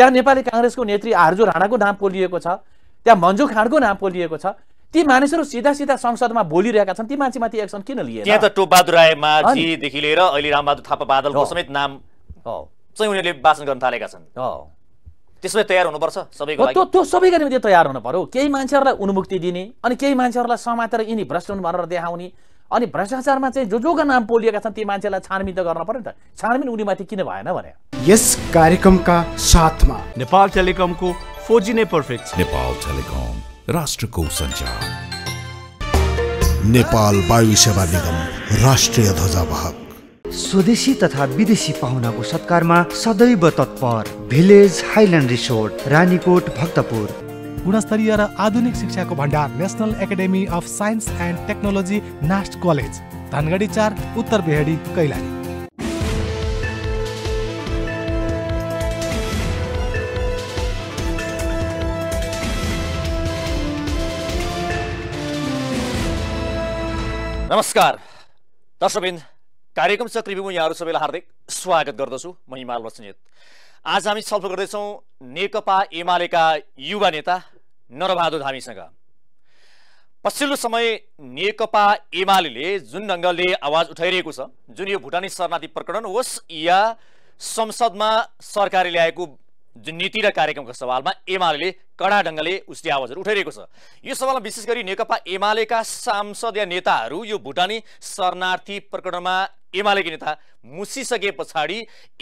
त्यहाँ नेपाली काङ्ग्रेसको नेत्री आर्जु राणाको नाम पोलिएको छ त्यहाँ मन्जु खाँडको नाम पोलिएको छ ती मानिसहरू सिधा सिधा संसदमा बोलिरहेका छन् ती मान्छेमाथि एक्सन किन लिए त्यहाँ त टोपबहादुर रायमाझीदेखि लिएर अहिले रामबहादुर थापा बादलको समेत नाम चाहिँ उनीहरूले वाचन गर्न थालेका छन् त्यसमै तयार हुनुपर्छ सबैको त्यो त्यो सबैको निम्ति तयार हुनु पर्यो केही मान्छेहरूलाई उन्मुक्ति दिने अनि केही मान्छेहरूलाई समातेर यिनी भ्रष्ट हुनु भनेर देखाउने अनि भ्रष्टाचारमा चाहिँ जो जोका नाम पोलिएका छन् ती मान्छेलाई छानबिन त गर्न पर्यो नि त छानबिन उनीमाथि किन भएन भने यस कार्यक्रमका साथमा नेपाल टेलिकमको फोजी नै पर्फेक्ट नेपाल टेलिकम राष्ट्रको सञ्चार नेपाल वायु सेवा निगम राष्ट्रिय ध्वजावाहक स्वदेशी तथा विदेशी पाहुनाको सत्कारमा सदैव तत्पर village highland resort Ranikot Bhaktapur गुणस्तरीय र आधुनिक शिक्षाको भण्डार national academy of science and technology NAST college Dhangadhi चार उत्तर बेहडी कैलाली नमस्कार दर्शकबिन कार्यक्रम चक्रिबिमु यहाँहरू सबैलाई हार्दिक स्वागत गर्दछु म हिमाल बस्नेत आज हामी छलफल गर्दैछौँ नेकपा एमालेका युवा नेता नरबहादुर धामीसँग पछिल्लो समय नेकपा एमाले जुन ढङ्गले आवाज उठाइरहेको छ जुन यो भुटानी शरणार्थी प्रकरण होस् या संसदमा सरकारले ल्याएको जुन नीति र कार्यक्रमको सवालमा एमाले कडा ढङ्गले उसले आवाजहरू उठाइरहेको छ यो सवालमा विशेष गरी नेकपा एमालेका सांसद या नेताहरू यो भुटानी शरणार्थी प्रकरणमा एमालेकी नेता मुसिसके पछाडि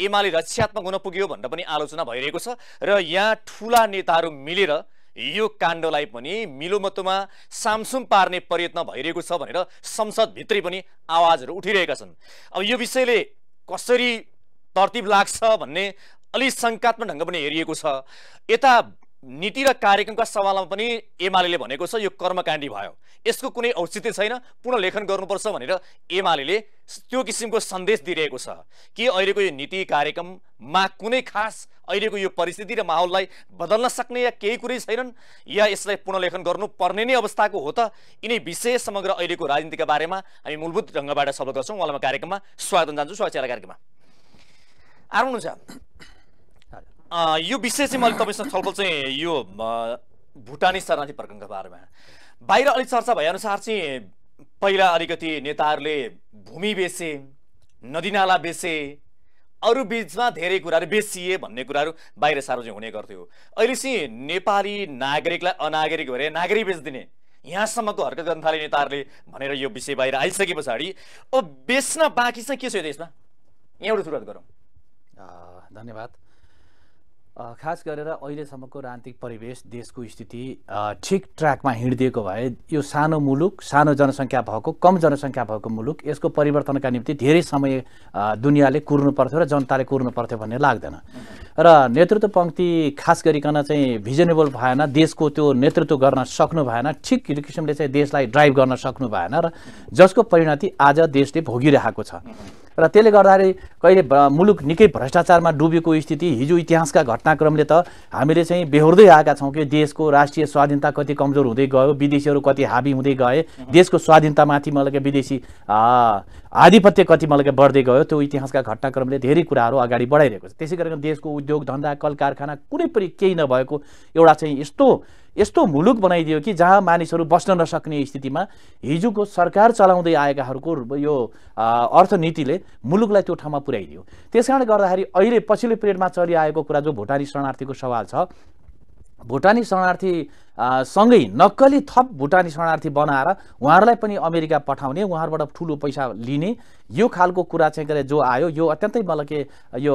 एमाले रक्षात्मक हुन पुग्यो भनेर पनि आलोचना भइरहेको छ र यहाँ ठुला नेताहरू मिलेर यो काण्डलाई पनि मिलोमतोमा सामसुम पार्ने प्रयत्न भइरहेको छ भनेर संसदभित्रै पनि आवाजहरू उठिरहेका छन् अब यो विषयले कसरी तर्तिब लाग्छ भन्ने अलि शङ्कात्मक ढङ्ग पनि हेरिएको छ यता नीति र कार्यक्रमका सवालमा पनि एमाले भनेको छ यो कर्मकाण्डी भयो यसको कुनै औचित्य छैन पुनः लेखन गर्नुपर्छ भनेर एमाले त्यो किसिमको सन्देश दिइरहेको छ के अहिलेको यो नीति कार्यक्रममा कुनै खास अहिलेको यो परिस्थिति र माहौललाई बदल्न सक्ने या केही कुरै छैनन् या यसलाई पुनलेखन गर्नुपर्ने नै अवस्थाको हो त यिनै विषय समग्र अहिलेको राजनीतिका बारेमा हामी मूलभूत ढङ्गबाट सफल गर्छौँ उहाँलाई म कार्यक्रममा स्वागत जान्छु स्वागत कार्यक्रममा आउनुहुन्छ यो विषय चाहिँ मैले तपाईँसँग छलफल चाहिँ यो भुटानी शरणार्थी प्रकरणको बारेमा बाहिर अलिक चर्चा भएअनुसार चाहिँ पहिला अलिकति नेताहरूले भूमि बेचे नदीनाला बेचे अरू बिचमा धेरै कुराहरू बेचिए भन्ने कुराहरू बाहिर साह्रो चाहिँ हुने गर्थ्यो अहिले चाहिँ नेपाली नागरिकलाई अनागरिक भएर नागरिक बेचिदिने यहाँसम्मको हर्कत ग्रन्थालय नेताहरूले भनेर यो विषय बाहिर आइसके पछाडि अब बेच्न बाँकी चाहिँ के छ यो देशमा यहाँबाट सुरुवात गरौँ धन्यवाद खास गरेर अहिलेसम्मको राजनीतिक परिवेश देशको स्थिति ठिक ट्र्याकमा हिँडिदिएको भए यो सानो मुलुक सानो जनसङ्ख्या भएको कम जनसङ्ख्या भएको मुलुक यसको परिवर्तनका निम्ति धेरै समय दुनियाँले कुर्नु पर्थ्यो र जनताले कुर्नु पर्थ्यो भन्ने लाग्दैन र नेतृत्व पङ्क्ति खास गरिकन चाहिँ भिजनेबल भएन देशको त्यो नेतृत्व गर्न सक्नु भएन ठिक किसिमले चाहिँ देशलाई ड्राइभ गर्न सक्नु भएन र जसको परिणति आज देशले भोगिरहेको छ र त्यसले गर्दाखेरि कहिले मुलुक निकै भ्रष्टाचारमा डुबेको स्थिति हिजो इतिहासका घटनाक्रमले त हामीले चाहिँ बेहोर्दै आएका छौँ कि देशको राष्ट्रिय स्वाधीनता कति कमजोर हुँदै गयो विदेशीहरू कति हाबी हुँदै गए देशको स्वाधीनतामाथि मलाई विदेशी आधिपत्य कति मलाई बढ्दै गयो त्यो इतिहासका घटनाक्रमले धेरै कुराहरू अगाडि बढाइरहेको छ त्यसै गरेर देशको उद्योग धन्दा कल कारखाना कुनै पनि केही नभएको एउटा चाहिँ यस्तो यस्तो मुलुक बनाइदियो कि जहाँ मानिसहरू बस्न नसक्ने स्थितिमा हिजोको सरकार चलाउँदै आएकाहरूको यो अर्थनीतिले मुलुकलाई त्यो ठाउँमा पुर्याइदियो त्यस कारणले गर्दाखेरि अहिले पछिल्लो पिरियडमा चलिआएको कुरा जो भुटानी शरणार्थीको सवाल छ भुटानी शरणार्थी सँगै नक्कली थप भुटानी शरणार्थी बनाएर उहाँहरूलाई पनि अमेरिका पठाउने उहाँहरूबाट ठुलो पैसा लिने यो खालको कुरा चाहिँ के अरे जो आयो यो अत्यन्तै मलाई के यो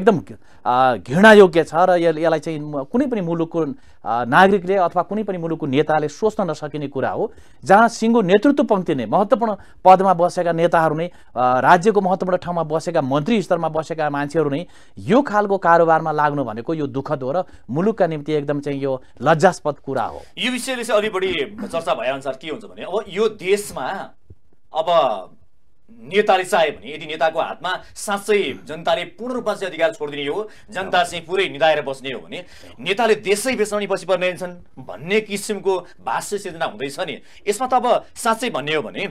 एकदम घृणायोग्य छ र यसलाई चाहिँ कुनै पनि मुलुकको नागरिकले अथवा कुनै पनि मुलुकको नेताले सोच्न नसकिने कुरा हो जहाँ सिङ्गो नेतृत्व पङ्क्ति नै महत्त्वपूर्ण पदमा बसेका नेताहरू नै राज्यको महत्त्वपूर्ण ठाउँमा बसेका मन्त्री स्तरमा बसेका मान्छेहरू नै यो खालको कारोबारमा लाग्नु भनेको यो दुःखद हो र मुलुकका निम्ति एकदम चाहिँ यो लज्जास्पद कुरा हो यो विषयले चाहिँ अलिक बढी चर्चा भएअनुसार के हुन्छ भने अब यो देशमा अब नेताले चाहे भने यदि नेताको हातमा साँच्चै जनताले पूर्ण रूपमा चाहिँ अधिकार छोडिदिने हो जनता चाहिँ पुरै निधाएर बस्ने हो भने नेताले देशै बेसाउने बसी पर्ने रहेछन् भन्ने किसिमको भाष्य सिर्जना हुँदैछ नि यसमा त अब साँच्चै भन्ने हो भने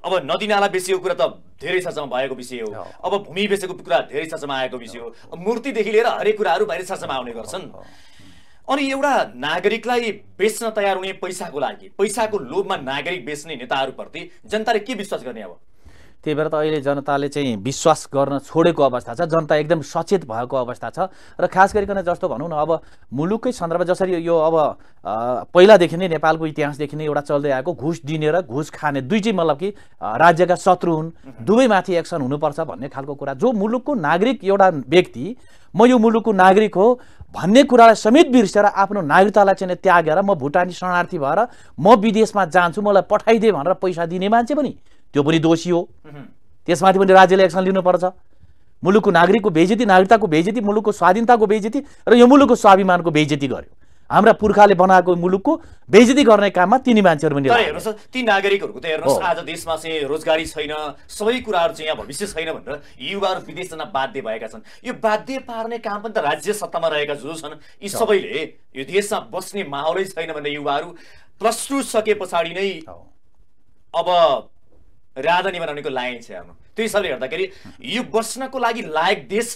अब नदीनाला बेचेको कुरा त धेरै चर्चामा भएको विषय हो अब भूमि बेचेको कुरा धेरै चर्चामा आएको विषय हो मूर्तिदेखि लिएर हरेक कुराहरू बाहिर चर्चामा आउने गर्छन् अनि एउटा नागरिकलाई बेच्न तयार हुने पैसाको लागि पैसाको लोभमा नागरिक बेच्ने नेताहरूप्रति जनताले के विश्वास गर्ने अब त्यही भएर त अहिले जनताले चाहिँ विश्वास गर्न छोडेको अवस्था छ जनता एकदम सचेत भएको अवस्था छ र खास गरिकन जस्तो भनौँ न अब मुलुककै सन्दर्भ जसरी यो अब पहिलादेखि नै नेपालको इतिहासदेखि नै एउटा चल्दै आएको घुस दिने र घुस खाने दुई चाहिँ मतलब कि राज्यका शत्रु हुन् दुवैमाथि एक्सन हुनुपर्छ भन्ने खालको कुरा जो मुलुकको नागरिक एउटा व्यक्ति म यो मुलुकको नागरिक हो भन्ने कुरालाई समेत बिर्सेर आफ्नो नागरिकतालाई चाहिँ त्यागेर म भुटानी शरणार्थी भएर म विदेशमा जान्छु मलाई पठाइदिए भनेर पैसा दिने मान्छे पनि त्यो पनि दोषी हो त्यसमाथि पनि राज्यले एक्सन लिनुपर्छ मुलुकको नागरिकको बेजेती नागरिकताको बेजेती मुलुकको स्वाधीनताको बेजेती र यो मुलुकको स्वाभिमानको बेजेती गर्यो हाम्रा पुर्खाले बनाएको मुलुकको बेजेती गर्ने काममा तिनी मान्छेहरू पनि हेर्नुहोस् ती नागरिकहरूको त हेर्नुहोस् आज देशमा चाहिँ रोजगारी छैन सबै कुराहरू चाहिँ यहाँ भविष्य छैन भनेर युवाहरू विदेश जान बाध्य भएका छन् यो बाध्य पार्ने काम पनि त राज्य सत्तामा रहेका जो छन् यी सबैले यो देशमा बस्ने माहौलै छैन भनेर युवाहरू प्लस टू सके पछाडि नै अब राजधानी बनाउनेको लाइन छ हाम्रो त्यो हिसाबले हेर्दाखेरि यो बस्नको लागि लायक देश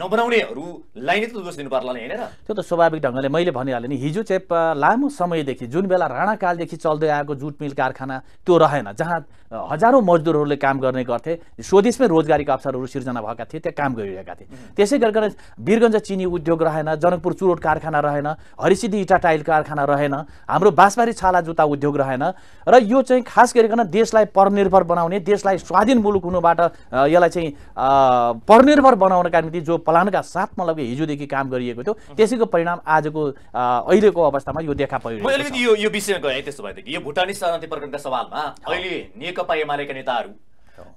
नबनाउनेहरूलाई नै त दोष दिनु पर्ला नि होइन त्यो त स्वाभाविक ढङ्गले मैले भनिहालेँ नि हिजो चाहिँ लामो समयदेखि जुन बेला राणाकालदेखि चल्दै आएको जुट मिल कारखाना त्यो रहेन जहाँ हजारौँ मजदुरहरूले काम गर्ने गर्थे स्वदेशमै रोजगारीका अवसरहरू सिर्जना भएका थिए त्यहाँ काम गरिरहेका थिए त्यसै गरिकन वीरगञ्ज चिनी उद्योग रहेन जनकपुर चुरोट कारखाना रहेन हरिसिद्धि इटा टाइल कारखाना रहेन हाम्रो बाँसबारी छाला जुत्ता उद्योग रहेन र यो चाहिँ खास गरिकन देशलाई परनिर्भर बनाउने देशलाई स्वाधीन मुलुक हुनुबाट यसलाई चाहिँ परनिर्भर बनाउनका निम्ति जो पलानका साथ मतलब हिजोदेखि काम गरिएको थियो त्यसैको परिणाम आजको अहिलेको अवस्थामा यो देखा परिरहेको छ यो यो विषयमा अहिले नेकपा एमालेका नेताहरू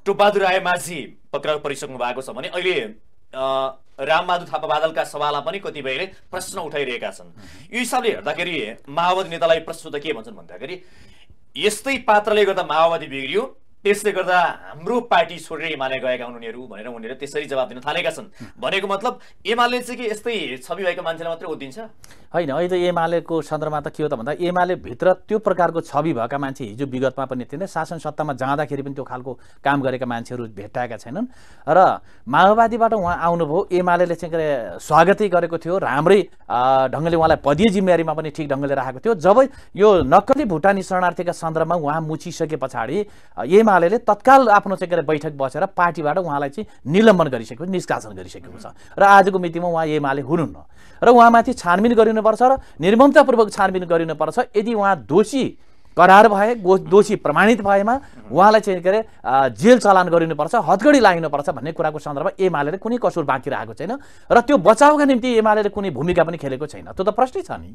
टोपबहादुर राय माझी पक्राउ परिसक्नु भएको छ भने अहिले रामबहादुर थापा बादलका सभालाई पनि कतिपयले प्रश्न उठाइरहेका छन् यो हिसाबले हेर्दाखेरि माओवादी नेतालाई प्रश्न त के भन्छन् भन्दाखेरि यस्तै पात्रले गर्दा माओवादी बिग्रियो त्यसले गर्दा हाम्रो पार्टी छोडेर एमाले गएका हुन् उनीहरू भनेर उनीहरू त्यसरी जवाब दिन थालेका छन् भनेको मतलब एमाले चाहिँ कि यस्तै छवि भएको मान्छेलाई मात्रै ओदिन्छ होइन अहिले एमालेको सन्दर्भमा त के हो त भन्दा एमाले भित्र त्यो प्रकारको छवि भएका मान्छे हिजो विगतमा पनि थिएन शासन सत्तामा जाँदाखेरि पनि त्यो खालको काम गरेका मान्छेहरू भेटाएका छैनन् र माओवादीबाट उहाँ आउनुभयो एमाले चाहिँ स्वागतै गरेको थियो राम्रै ढङ्गले उहाँलाई पदीय जिम्मेवारीमा पनि ठिक ढङ्गले राखेको थियो जब यो नक्कली भुटानी शरणार्थीका सन्दर्भमा उहाँ मुछिसके पछाडि एमाले एमाले तत्काल आफ्नो चाहिँ के अरे बैठक बसेर पार्टीबाट उहाँलाई चाहिँ निलम्बन गरिसकेको निष्कासन गरिसकेको छ र आजको मितिमा उहाँ एमाले हुनुहुन्न र उहाँमाथि छानबिन गरिनुपर्छ र निर्ममतापूर्वक छानबिन गरिनुपर्छ यदि उहाँ दोषी करार भए दोषी प्रमाणित भएमा उहाँलाई चाहिँ के अरे जेल चलान गरिनुपर्छ हतगडी लागिनुपर्छ भन्ने कुराको सन्दर्भमा एमाले कुनै कसुर बाँकी रहेको छैन र त्यो बचाउका निम्ति एमाले कुनै भूमिका पनि खेलेको छैन त्यो त प्रश्नै छ नि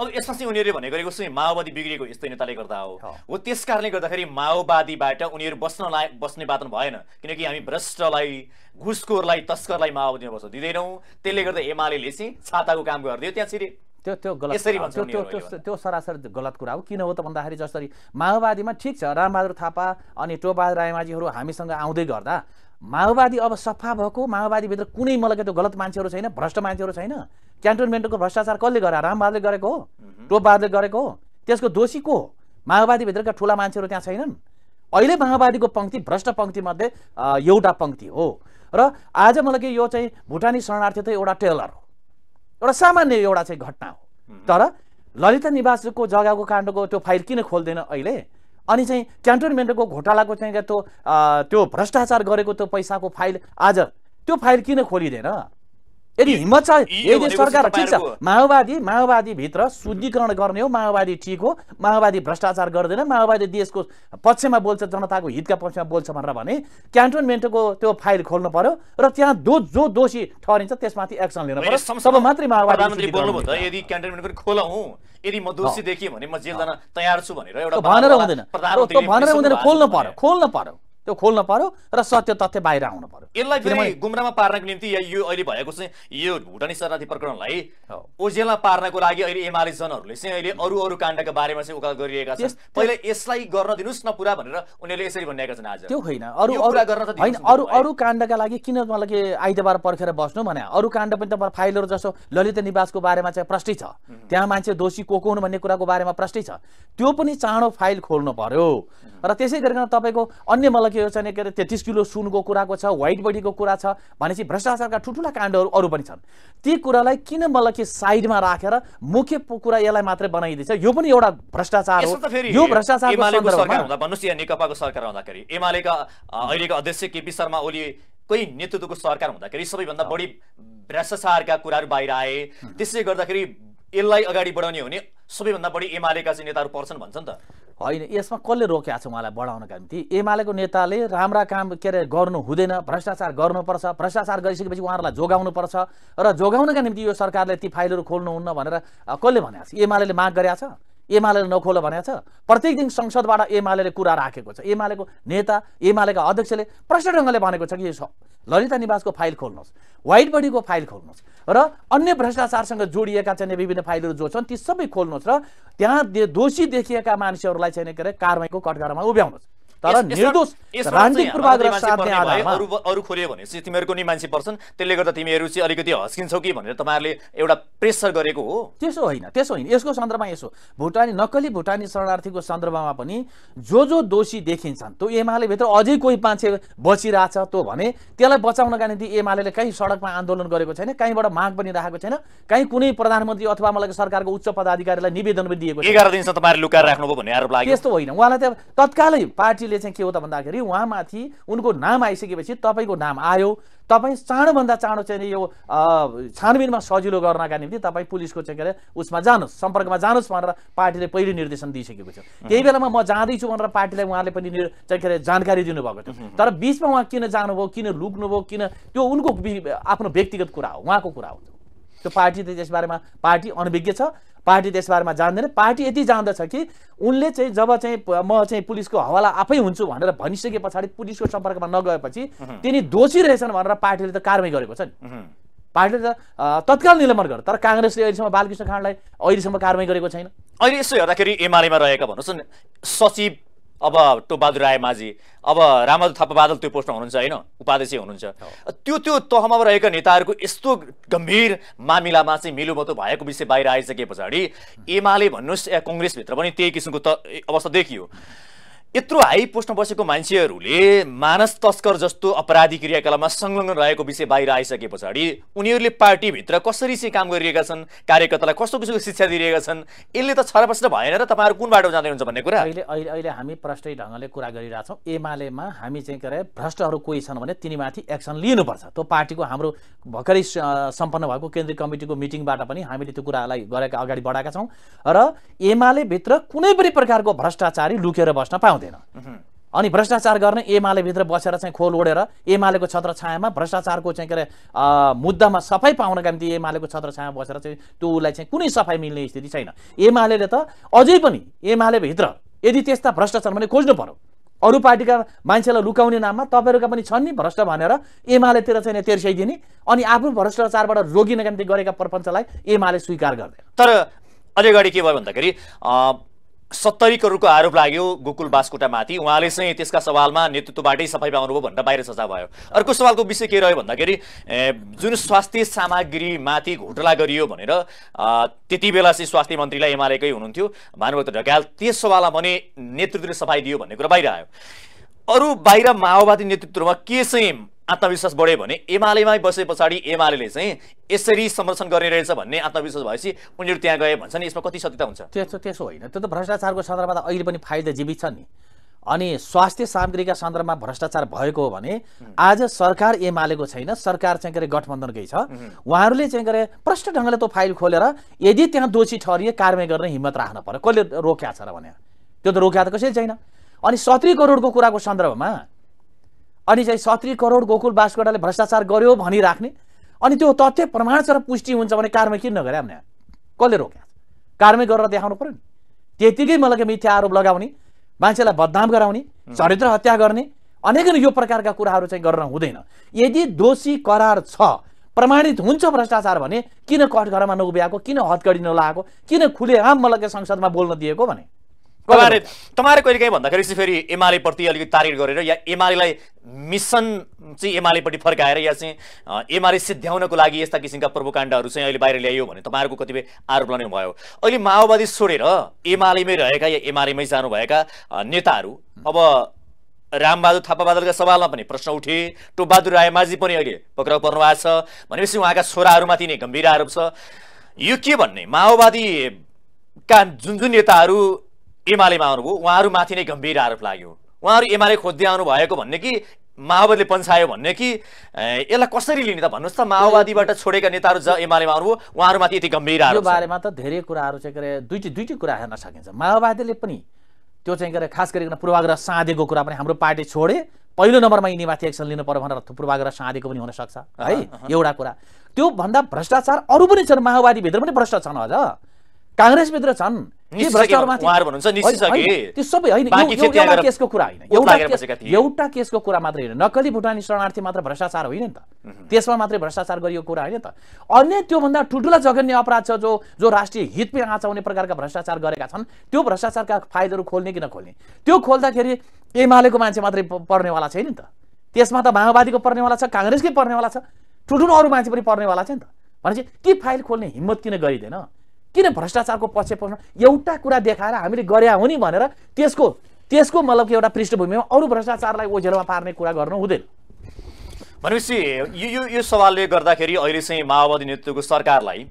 अब यसमा चाहिँ उनीहरूले भनेको गरेको चाहिँ माओवादी बिग्रिएको यस्तै नेताले गर्दा हो हो त्यस कारणले गर्दाखेरि माओवादीबाट उनीहरू बस्न लायक बस्ने वातावरण भएन किनकि हामी भ्रष्टलाई घुसखोरलाई तस्करलाई माओवादीमा बस्न दिँदैनौँ त्यसले गर्दा एमाले चाहिँ छाताको काम गरिदियो त्यहाँ छिरे त्यो त्यो गलत त्यो त्यो त्यो सरासर गलत कुरा हो किन हो त भन्दाखेरि जसरी माओवादीमा ठिक छ रामबहादुर थापा अनि टोबहादुर रायमाझीहरू हामीसँग आउँदै गर्दा माओवादी अब सफा भएको माओवादीभित्र कुनै मलाई त्यो गलत मान्छेहरू छैन भ्रष्ट मान्छेहरू छैन क्यान्टोनमेन्टको भ्रष्टाचार कसले गरे रामबहादुरले गरेको हो टोपबहादुरले गरेको हो त्यसको दोषी को हो माओवादीभित्रका ठुला मान्छेहरू त्यहाँ छैनन् अहिले माओवादीको पङ्क्ति भ्रष्ट पङ्क्तिमध्ये एउटा पङ्क्ति हो र आज मलाई के यो चाहिँ भुटानी शरणार्थी त एउटा टेलर हो एउटा सामान्य एउटा चाहिँ घटना हो तर ललिता निवासको जग्गाको काण्डको त्यो फाइल किन खोल्दैन अहिले अनि चाहिँ क्यान्टोनमेन्टको घोटालाको चाहिँ त्यो त्यो भ्रष्टाचार गरेको त्यो पैसाको फाइल आज त्यो फाइल किन खोलिँदैन यदि हिम्मत छ यदि सरकार ठिक छ माओवादी माओवादीभित्र शुद्धिकरण गर्ने हो माओवादी ठिक हो माओवादी भ्रष्टाचार गर्दैन माओवादी देशको पक्षमा बोल्छ जनताको हितका पक्षमा बोल्छ भनेर भने क्यान्टोनमेन्टको त्यो फाइल खोल्नु पर्यो र त्यहाँ दो जो दोषी ठहरिन्छ त्यसमाथि एक्सन लिनु पर्यो सब मात्रै माओवादी यदि यदि म दोषी देखेँ भने म जेल जान तयार छु भनेर एउटा हुँदैन भनेर हुँदैन खोल्नु पर्यो खोल्नु पर्यो त्यो खोल्न पर्यो र सत्य तथ्य बाहिर आउनु पर्यो यसलाई फेरि गुमरामा पार्नको निम्ति यो अहिले भएको चाहिँ यो भुटानी शरणार्थी प्रकरणलाई ओजेला पार्नको लागि अहिले एमाले जनहरूले चाहिँ अहिले अरू अरू काण्डका बारेमा चाहिँ उकाल गरिरहेका छन् पहिला यसलाई गर्न दिनुहोस् न पुरा भनेर उनीहरूले यसरी भनिरहेका छन् आज त्यो होइन अरू अरू गर्न होइन अरू अरू काण्डका लागि किन मलाई आइतबार पर्खेर बस्नु भने अरू काण्ड पनि तपाईँ फाइलहरू जस्तो ललित निवासको बारेमा चाहिँ प्रष्टै छ त्यहाँ मान्छे दोषी को को हुनु भन्ने कुराको बारेमा प्रष्टै छ त्यो पनि चाँडो फाइल खोल्नु पर्यो र त्यसै गरिकन तपाईँको अन्य मलाई सक्यो चाहिँ के अरे तेत्तिस किलो सुनको कुराको छ वाइट बडीको कुरा छ भनेपछि भ्रष्टाचारका ठुल्ठुला काण्डहरू अरू पनि छन् ती कुरालाई किन मतलब कि साइडमा राखेर मुख्य कुरा यसलाई मात्रै बनाइदिन्छ यो पनि एउटा भ्रष्टाचार हो यो भ्रष्टाचार भन्नुहोस् या नेकपाको सरकार हुँदाखेरि एमालेका अहिलेका अध्यक्ष केपी शर्मा ओली कोही नेतृत्वको सरकार हुँदाखेरि सबैभन्दा बढी भ्रष्टाचारका कुराहरू बाहिर आए त्यसले गर्दाखेरि यसलाई अगाडि बढाउने हो भने सबैभन्दा बढी एमालेका चाहिँ नेताहरू पर्छन् भन्छ नि त होइन यसमा कसले रोकेको छ उहाँलाई बढाउनका निम्ति एमालेको नेताले राम्रा काम के अरे गर्नु हुँदैन भ्रष्टाचार गर्नुपर्छ भ्रष्टाचार गरिसकेपछि उहाँहरूलाई जोगाउनुपर्छ र जोगाउनका निम्ति यो सरकारले ती फाइलहरू खोल्नुहुन्न भनेर कसले भनेको छ एमाले माग गरेका छ एमाले नखोल भनेको छ प्रत्येक दिन संसदबाट एमाले कुरा राखेको छ एमालेको नेता एमालेका अध्यक्षले प्रश्न ढङ्गले भनेको छ कि यो ललिता निवासको फाइल खोल्नुहोस् वाइट बडीको फाइल खोल्नुहोस् र अन्य भ्रष्टाचारसँग जोडिएका चाहिँ विभिन्न फाइलहरू जो छन् ती सबै खोल्नुहोस् र त्यहाँ दोषी देखिएका मानिसहरूलाई चाहिँ के अरे कारवाहीको कटघरामा उभ्याउनुहोस् तर निर्दोष राजनीतिक पूर्वाधार साथै आधारमा अरु अरु खोलियो भने चाहिँ तिमीहरूको नि मान्छे पर्छन् त्यसले गर्दा तिमीहरू चाहिँ अलिकति हस्किन्छौ कि भनेर तपाईँहरूले एउटा प्रेसर गरेको हो त्यसो होइन त्यसो होइन यसको सन्दर्भमा यसो भुटानी नक्कली भुटानी शरणार्थीको सन्दर्भमा पनि जो जो दोषी देखिन्छन् त्यो एमाले भित्र अझै कोही मान्छे बसिरहेछ त्यो भने त्यसलाई बचाउनका निम्ति एमाले कहीँ सडकमा आन्दोलन गरेको छैन कहीँबाट माग पनि राखेको छैन कहीँ कुनै प्रधानमन्त्री अथवा मलाई सरकारको उच्च पदाधिकारीलाई निवेदन पनि दिएको छ एघार दिनसम्म तपाईहरु लुकाएर राख्नुभयो भन्ने आरोप लाग्यो त्यस्तो होइन उहाँलाई त तत्कालै पार्टी कमिटीले चाहिँ के हो त भन्दाखेरि उहाँमाथि उनको नाम आइसकेपछि तपाईँको नाम आयो तपाईँ चाँडोभन्दा चाँडो चाहिँ यो छानबिनमा सजिलो गर्नका निम्ति तपाईँ पुलिसको चाहिँ के अरे उसमा जानुहोस् सम्पर्कमा जानुहोस् भनेर पार्टीले पहिले निर्देशन दिइसकेको थियो त्यही बेलामा म जाँदैछु भनेर पार्टीलाई उहाँले पनि चाहिँ के अरे जानकारी दिनुभएको थियो तर बिचमा उहाँ किन जानुभयो किन लुक्नुभयो किन त्यो उनको आफ्नो व्यक्तिगत कुरा हो उहाँको कुरा हो त्यो पार्टी त्यसबारेमा पार्टी अनभिज्ञ छ पार्टी त्यसबारेमा जान्दैन पार्टी यति जान्दछ कि उनले चाहिँ जब चाहिँ म चाहिँ पुलिसको हवाला आफै हुन्छु भनेर भनिसके पछाडि पुलिसको सम्पर्कमा नगएपछि तिनी दोषी रहेछन् भनेर पार्टीले त कारवाही गरेको छ नि पार्टीले त तत्काल निलम्बन गर्यो तर काङ्ग्रेसले अहिलेसम्म बालकृष्ण खाँडलाई अहिलेसम्म कारवाही गरेको छैन अहिले यसो हेर्दाखेरि एमालेमा रहेका भन्नुहोस् सचिव अब टो बहादुर राय माझी अब रामबहादुर थापा बादल त्यो पोस्टमा हुनुहुन्छ होइन उपाध्यक्ष हुनुहुन्छ त्यो त्यो तहमा रहेका नेताहरूको यस्तो गम्भीर मामिलामा चाहिँ मिलोमतो भएको विषय बाहिर आइसके पछाडि एमाले भन्नुहोस् या कङ्ग्रेसभित्र पनि त्यही किसिमको त अवस्था देखियो यत्रो हाई पोस्टमा बसेको मान्छेहरूले मानस तस्कर जस्तो अपराधी क्रियाकलापमा संलग्न रहेको विषय बाहिर आइसके पछाडि उनीहरूले पार्टीभित्र कसरी चाहिँ काम गरिरहेका छन् कार्यकर्तालाई कस्तो किसिमको शिक्षा दिइरहेका छन् यसले त छरपस्ट भएन र तपाईँहरू कुन बाटो जाँदै हुन्छ भन्ने कुरा अहिले अहिले अहिले हामी प्रष्टै ढङ्गले कुरा गरिरहेछौँ एमालेमा हामी चाहिँ के अरे भ्रष्टहरू कोही छन् भने तिनीमाथि एक्सन लिनुपर्छ त्यो पार्टीको हाम्रो भर्खरै सम्पन्न भएको केन्द्रीय कमिटीको मिटिङबाट पनि हामीले त्यो कुरालाई गरेका अगाडि बढाएका छौँ र एमाले भित्र कुनै पनि प्रकारको भ्रष्टाचारी लुकेर बस्न पाउँछ पाउँदैन अनि भ्रष्टाचार गर्ने एमालेभित्र बसेर चाहिँ खोल ओढेर एमालेको छत्र छायामा भ्रष्टाचारको चाहिँ के अरे मुद्दामा सफाइ पाउनका निम्ति एमालेको छत्र छायामा बसेर चाहिँ त्यो उसलाई चाहिँ कुनै सफाइ मिल्ने स्थिति छैन एमाले त अझै पनि एमालेभित्र यदि त्यस्ता भ्रष्टाचार भने खोज्नु पऱ्यो अरू पार्टीका मान्छेलाई लुकाउने नाममा तपाईँहरूका पनि छन् नि भ्रष्ट भनेर एमालेतिर चाहिँ तेर्स्याइदिने अनि आफ्नो भ्रष्टाचारबाट रोगिनका निम्ति गरेका प्रपञ्चलाई एमाले स्वीकार गर्दैन तर अझै अगाडि के भयो भन्दाखेरि सत्तरी करोडको आरोप लाग्यो गोकुल बासकोटामाथि उहाँले चाहिँ त्यसका सवालमा नेतृत्वबाटै सफाइ पाउनुभयो भनेर बाहिर सजा भयो अर्को सवालको विषय के रह्यो भन्दाखेरि जुन स्वास्थ्य सामग्रीमाथि घोटला गरियो भनेर त्यति बेला चाहिँ स्वास्थ्य मन्त्रीलाई एमालेकै हुनुहुन्थ्यो भानुभक्त ढकाल त्यस सवालमा भने नेतृत्वले सफाइ दियो भन्ने कुरा बाहिर आयो अरू बाहिर माओवादी नेतृत्वमा के चाहिँ आत्मविश्वास बढ्यो भने एमालेमै बसे पछाडि एमाले चाहिँ यसरी समर्थन गर्ने रहेछ भन्ने आत्मविश्वास भएपछि उनीहरू त्यहाँ गए भन्छन् यसमा कति सत्यता हुन्छ त्यस्तो त्यसो होइन त्यो त भ्रष्टाचारको सन्दर्भमा त अहिले पनि फाइदा जीवित छ नि अनि स्वास्थ्य सामग्रीका सन्दर्भमा भ्रष्टाचार भएको हो भने आज सरकार एमालेको छैन सरकार चाहिँ के अरे गठबन्धनकै छ उहाँहरूले चाहिँ के अरे प्रष्ट ढङ्गले त्यो फाइल खोलेर यदि त्यहाँ दोषी ठहरिए कारवाही गर्ने हिम्मत राख्नु पर्यो कसले रोक्या छ र भने त्यो त रोक्या त कसैले छैन अनि सत्री करोडको कुराको सन्दर्भमा अनि चाहिँ सत्री करोड गोकुल बासकोटाले भ्रष्टाचार गर्यो भनिराख्ने अनि त्यो तथ्य प्रमाण छ र पुष्टि हुन्छ भने कारमै किन नगरे हामीले कसले रोक्या कारमै गरेर देखाउनु पऱ्यो नि त्यतिकै मलाई मिथ्या आरोप लगाउने मान्छेलाई बदनाम गराउने चरित्र हत्या गर्ने अनेक यो प्रकारका कुराहरू चाहिँ गर्न हुँदैन यदि दोषी करार छ प्रमाणित हुन्छ भ्रष्टाचार भने किन कठघरामा नउभ्याएको किन हत्कडी नलाएको किन खुले आम मलाई संसदमा बोल्न दिएको भने तपाईँहरूले तपाईँहरू कहिले काहीँ भन्दाखेरि चाहिँ फेरि एमालेप्रति अलिकति टार्गेट गरेर या एमालेलाई मिसन चाहिँ एमालेपट्टि फर्काएर या चाहिँ एमाले सिद्ध्याउनको लागि यस्ता किसिमका प्रभुकाण्डहरू चाहिँ अहिले बाहिर ल्याइयो भने तपाईँहरूको कतिपय आरोप लगाउने भयो अहिले माओवादी छोडेर एमालेमै रहेका या एमालेमै जानुभएका नेताहरू अब रामबहादुर थापा बादलका सवालमा पनि प्रश्न उठे टोपबहादुर रायमाझी पनि अहिले पक्राउ पर्नु भएको छ भनेपछि उहाँका छोराहरूमाथि नै गम्भीर आरोप छ यो के भन्ने माओवादी का जुन जुन नेताहरू एमालेमा आउनुभयो उहाँहरूमाथि नै गम्भीर आरोप लाग्यो उहाँहरू एमाले खोज्दै आउनु भएको भन्ने कि माओवादीले पन्सायो भन्ने कि यसलाई कसरी लिने त भन्नुहोस् त माओवादीबाट छोडेका नेताहरू ज एमालेमा आउनुभयो उहाँहरूमाथि यति गम्भीर आरोप बारेमा त धेरै कुराहरू चाहिँ के अरे दुईटी दुईटी कुरा हेर्न सकिन्छ माओवादीले पनि त्यो चाहिँ के अरे खास गरिकन पूर्वाग्रह साँधेको कुरा पनि हाम्रो पार्टी छोडे पहिलो नम्बरमा यिनीमाथि एक्सन लिनु पर्यो भनेर पूर्वाग्रह साँधेको पनि हुनसक्छ है एउटा कुरा त्योभन्दा भ्रष्टाचार अरू पनि छन् माओवादीभित्र पनि भ्रष्ट छन् अझ काङ्ग्रेसभित्र छन् एउटा केसको कुरा मात्रै होइन नक्कली भुटानी शरणार्थी मात्र भ्रष्टाचार होइन नि त त्यसमा मात्रै भ्रष्टाचार गरिएको कुरा होइन त अन्य त्योभन्दा ठुल्ठुला जघन्य अपराध छ जो जो राष्ट्रिय हितमै आँचाउने प्रकारका भ्रष्टाचार गरेका छन् त्यो भ्रष्टाचारका फाइलहरू खोल्ने कि नखोल्ने त्यो खोल्दाखेरि एमालेको मान्छे मात्रै पर्नेवाला छैन नि त त्यसमा त माओवादीको पर्नेवाला छ काङ्ग्रेसकै पर्नेवाला छ ठुल्ठुलो अरू मान्छे पनि पर्नेवाला छ नि त भनेपछि ती फाइल खोल्ने हिम्मत किन गरिँदैन किन भ्रष्टाचारको पछि पर्न एउटा कुरा देखाएर हामीले गरे हो नि भनेर त्यसको त्यसको मतलब कि एउटा पृष्ठभूमिमा अरू भ्रष्टाचारलाई ओझेलमा पार्ने कुरा गर्नु हुँदैन भनेपछि यो यो यो सवालले गर्दाखेरि अहिले चाहिँ माओवादी नेतृत्वको सरकारलाई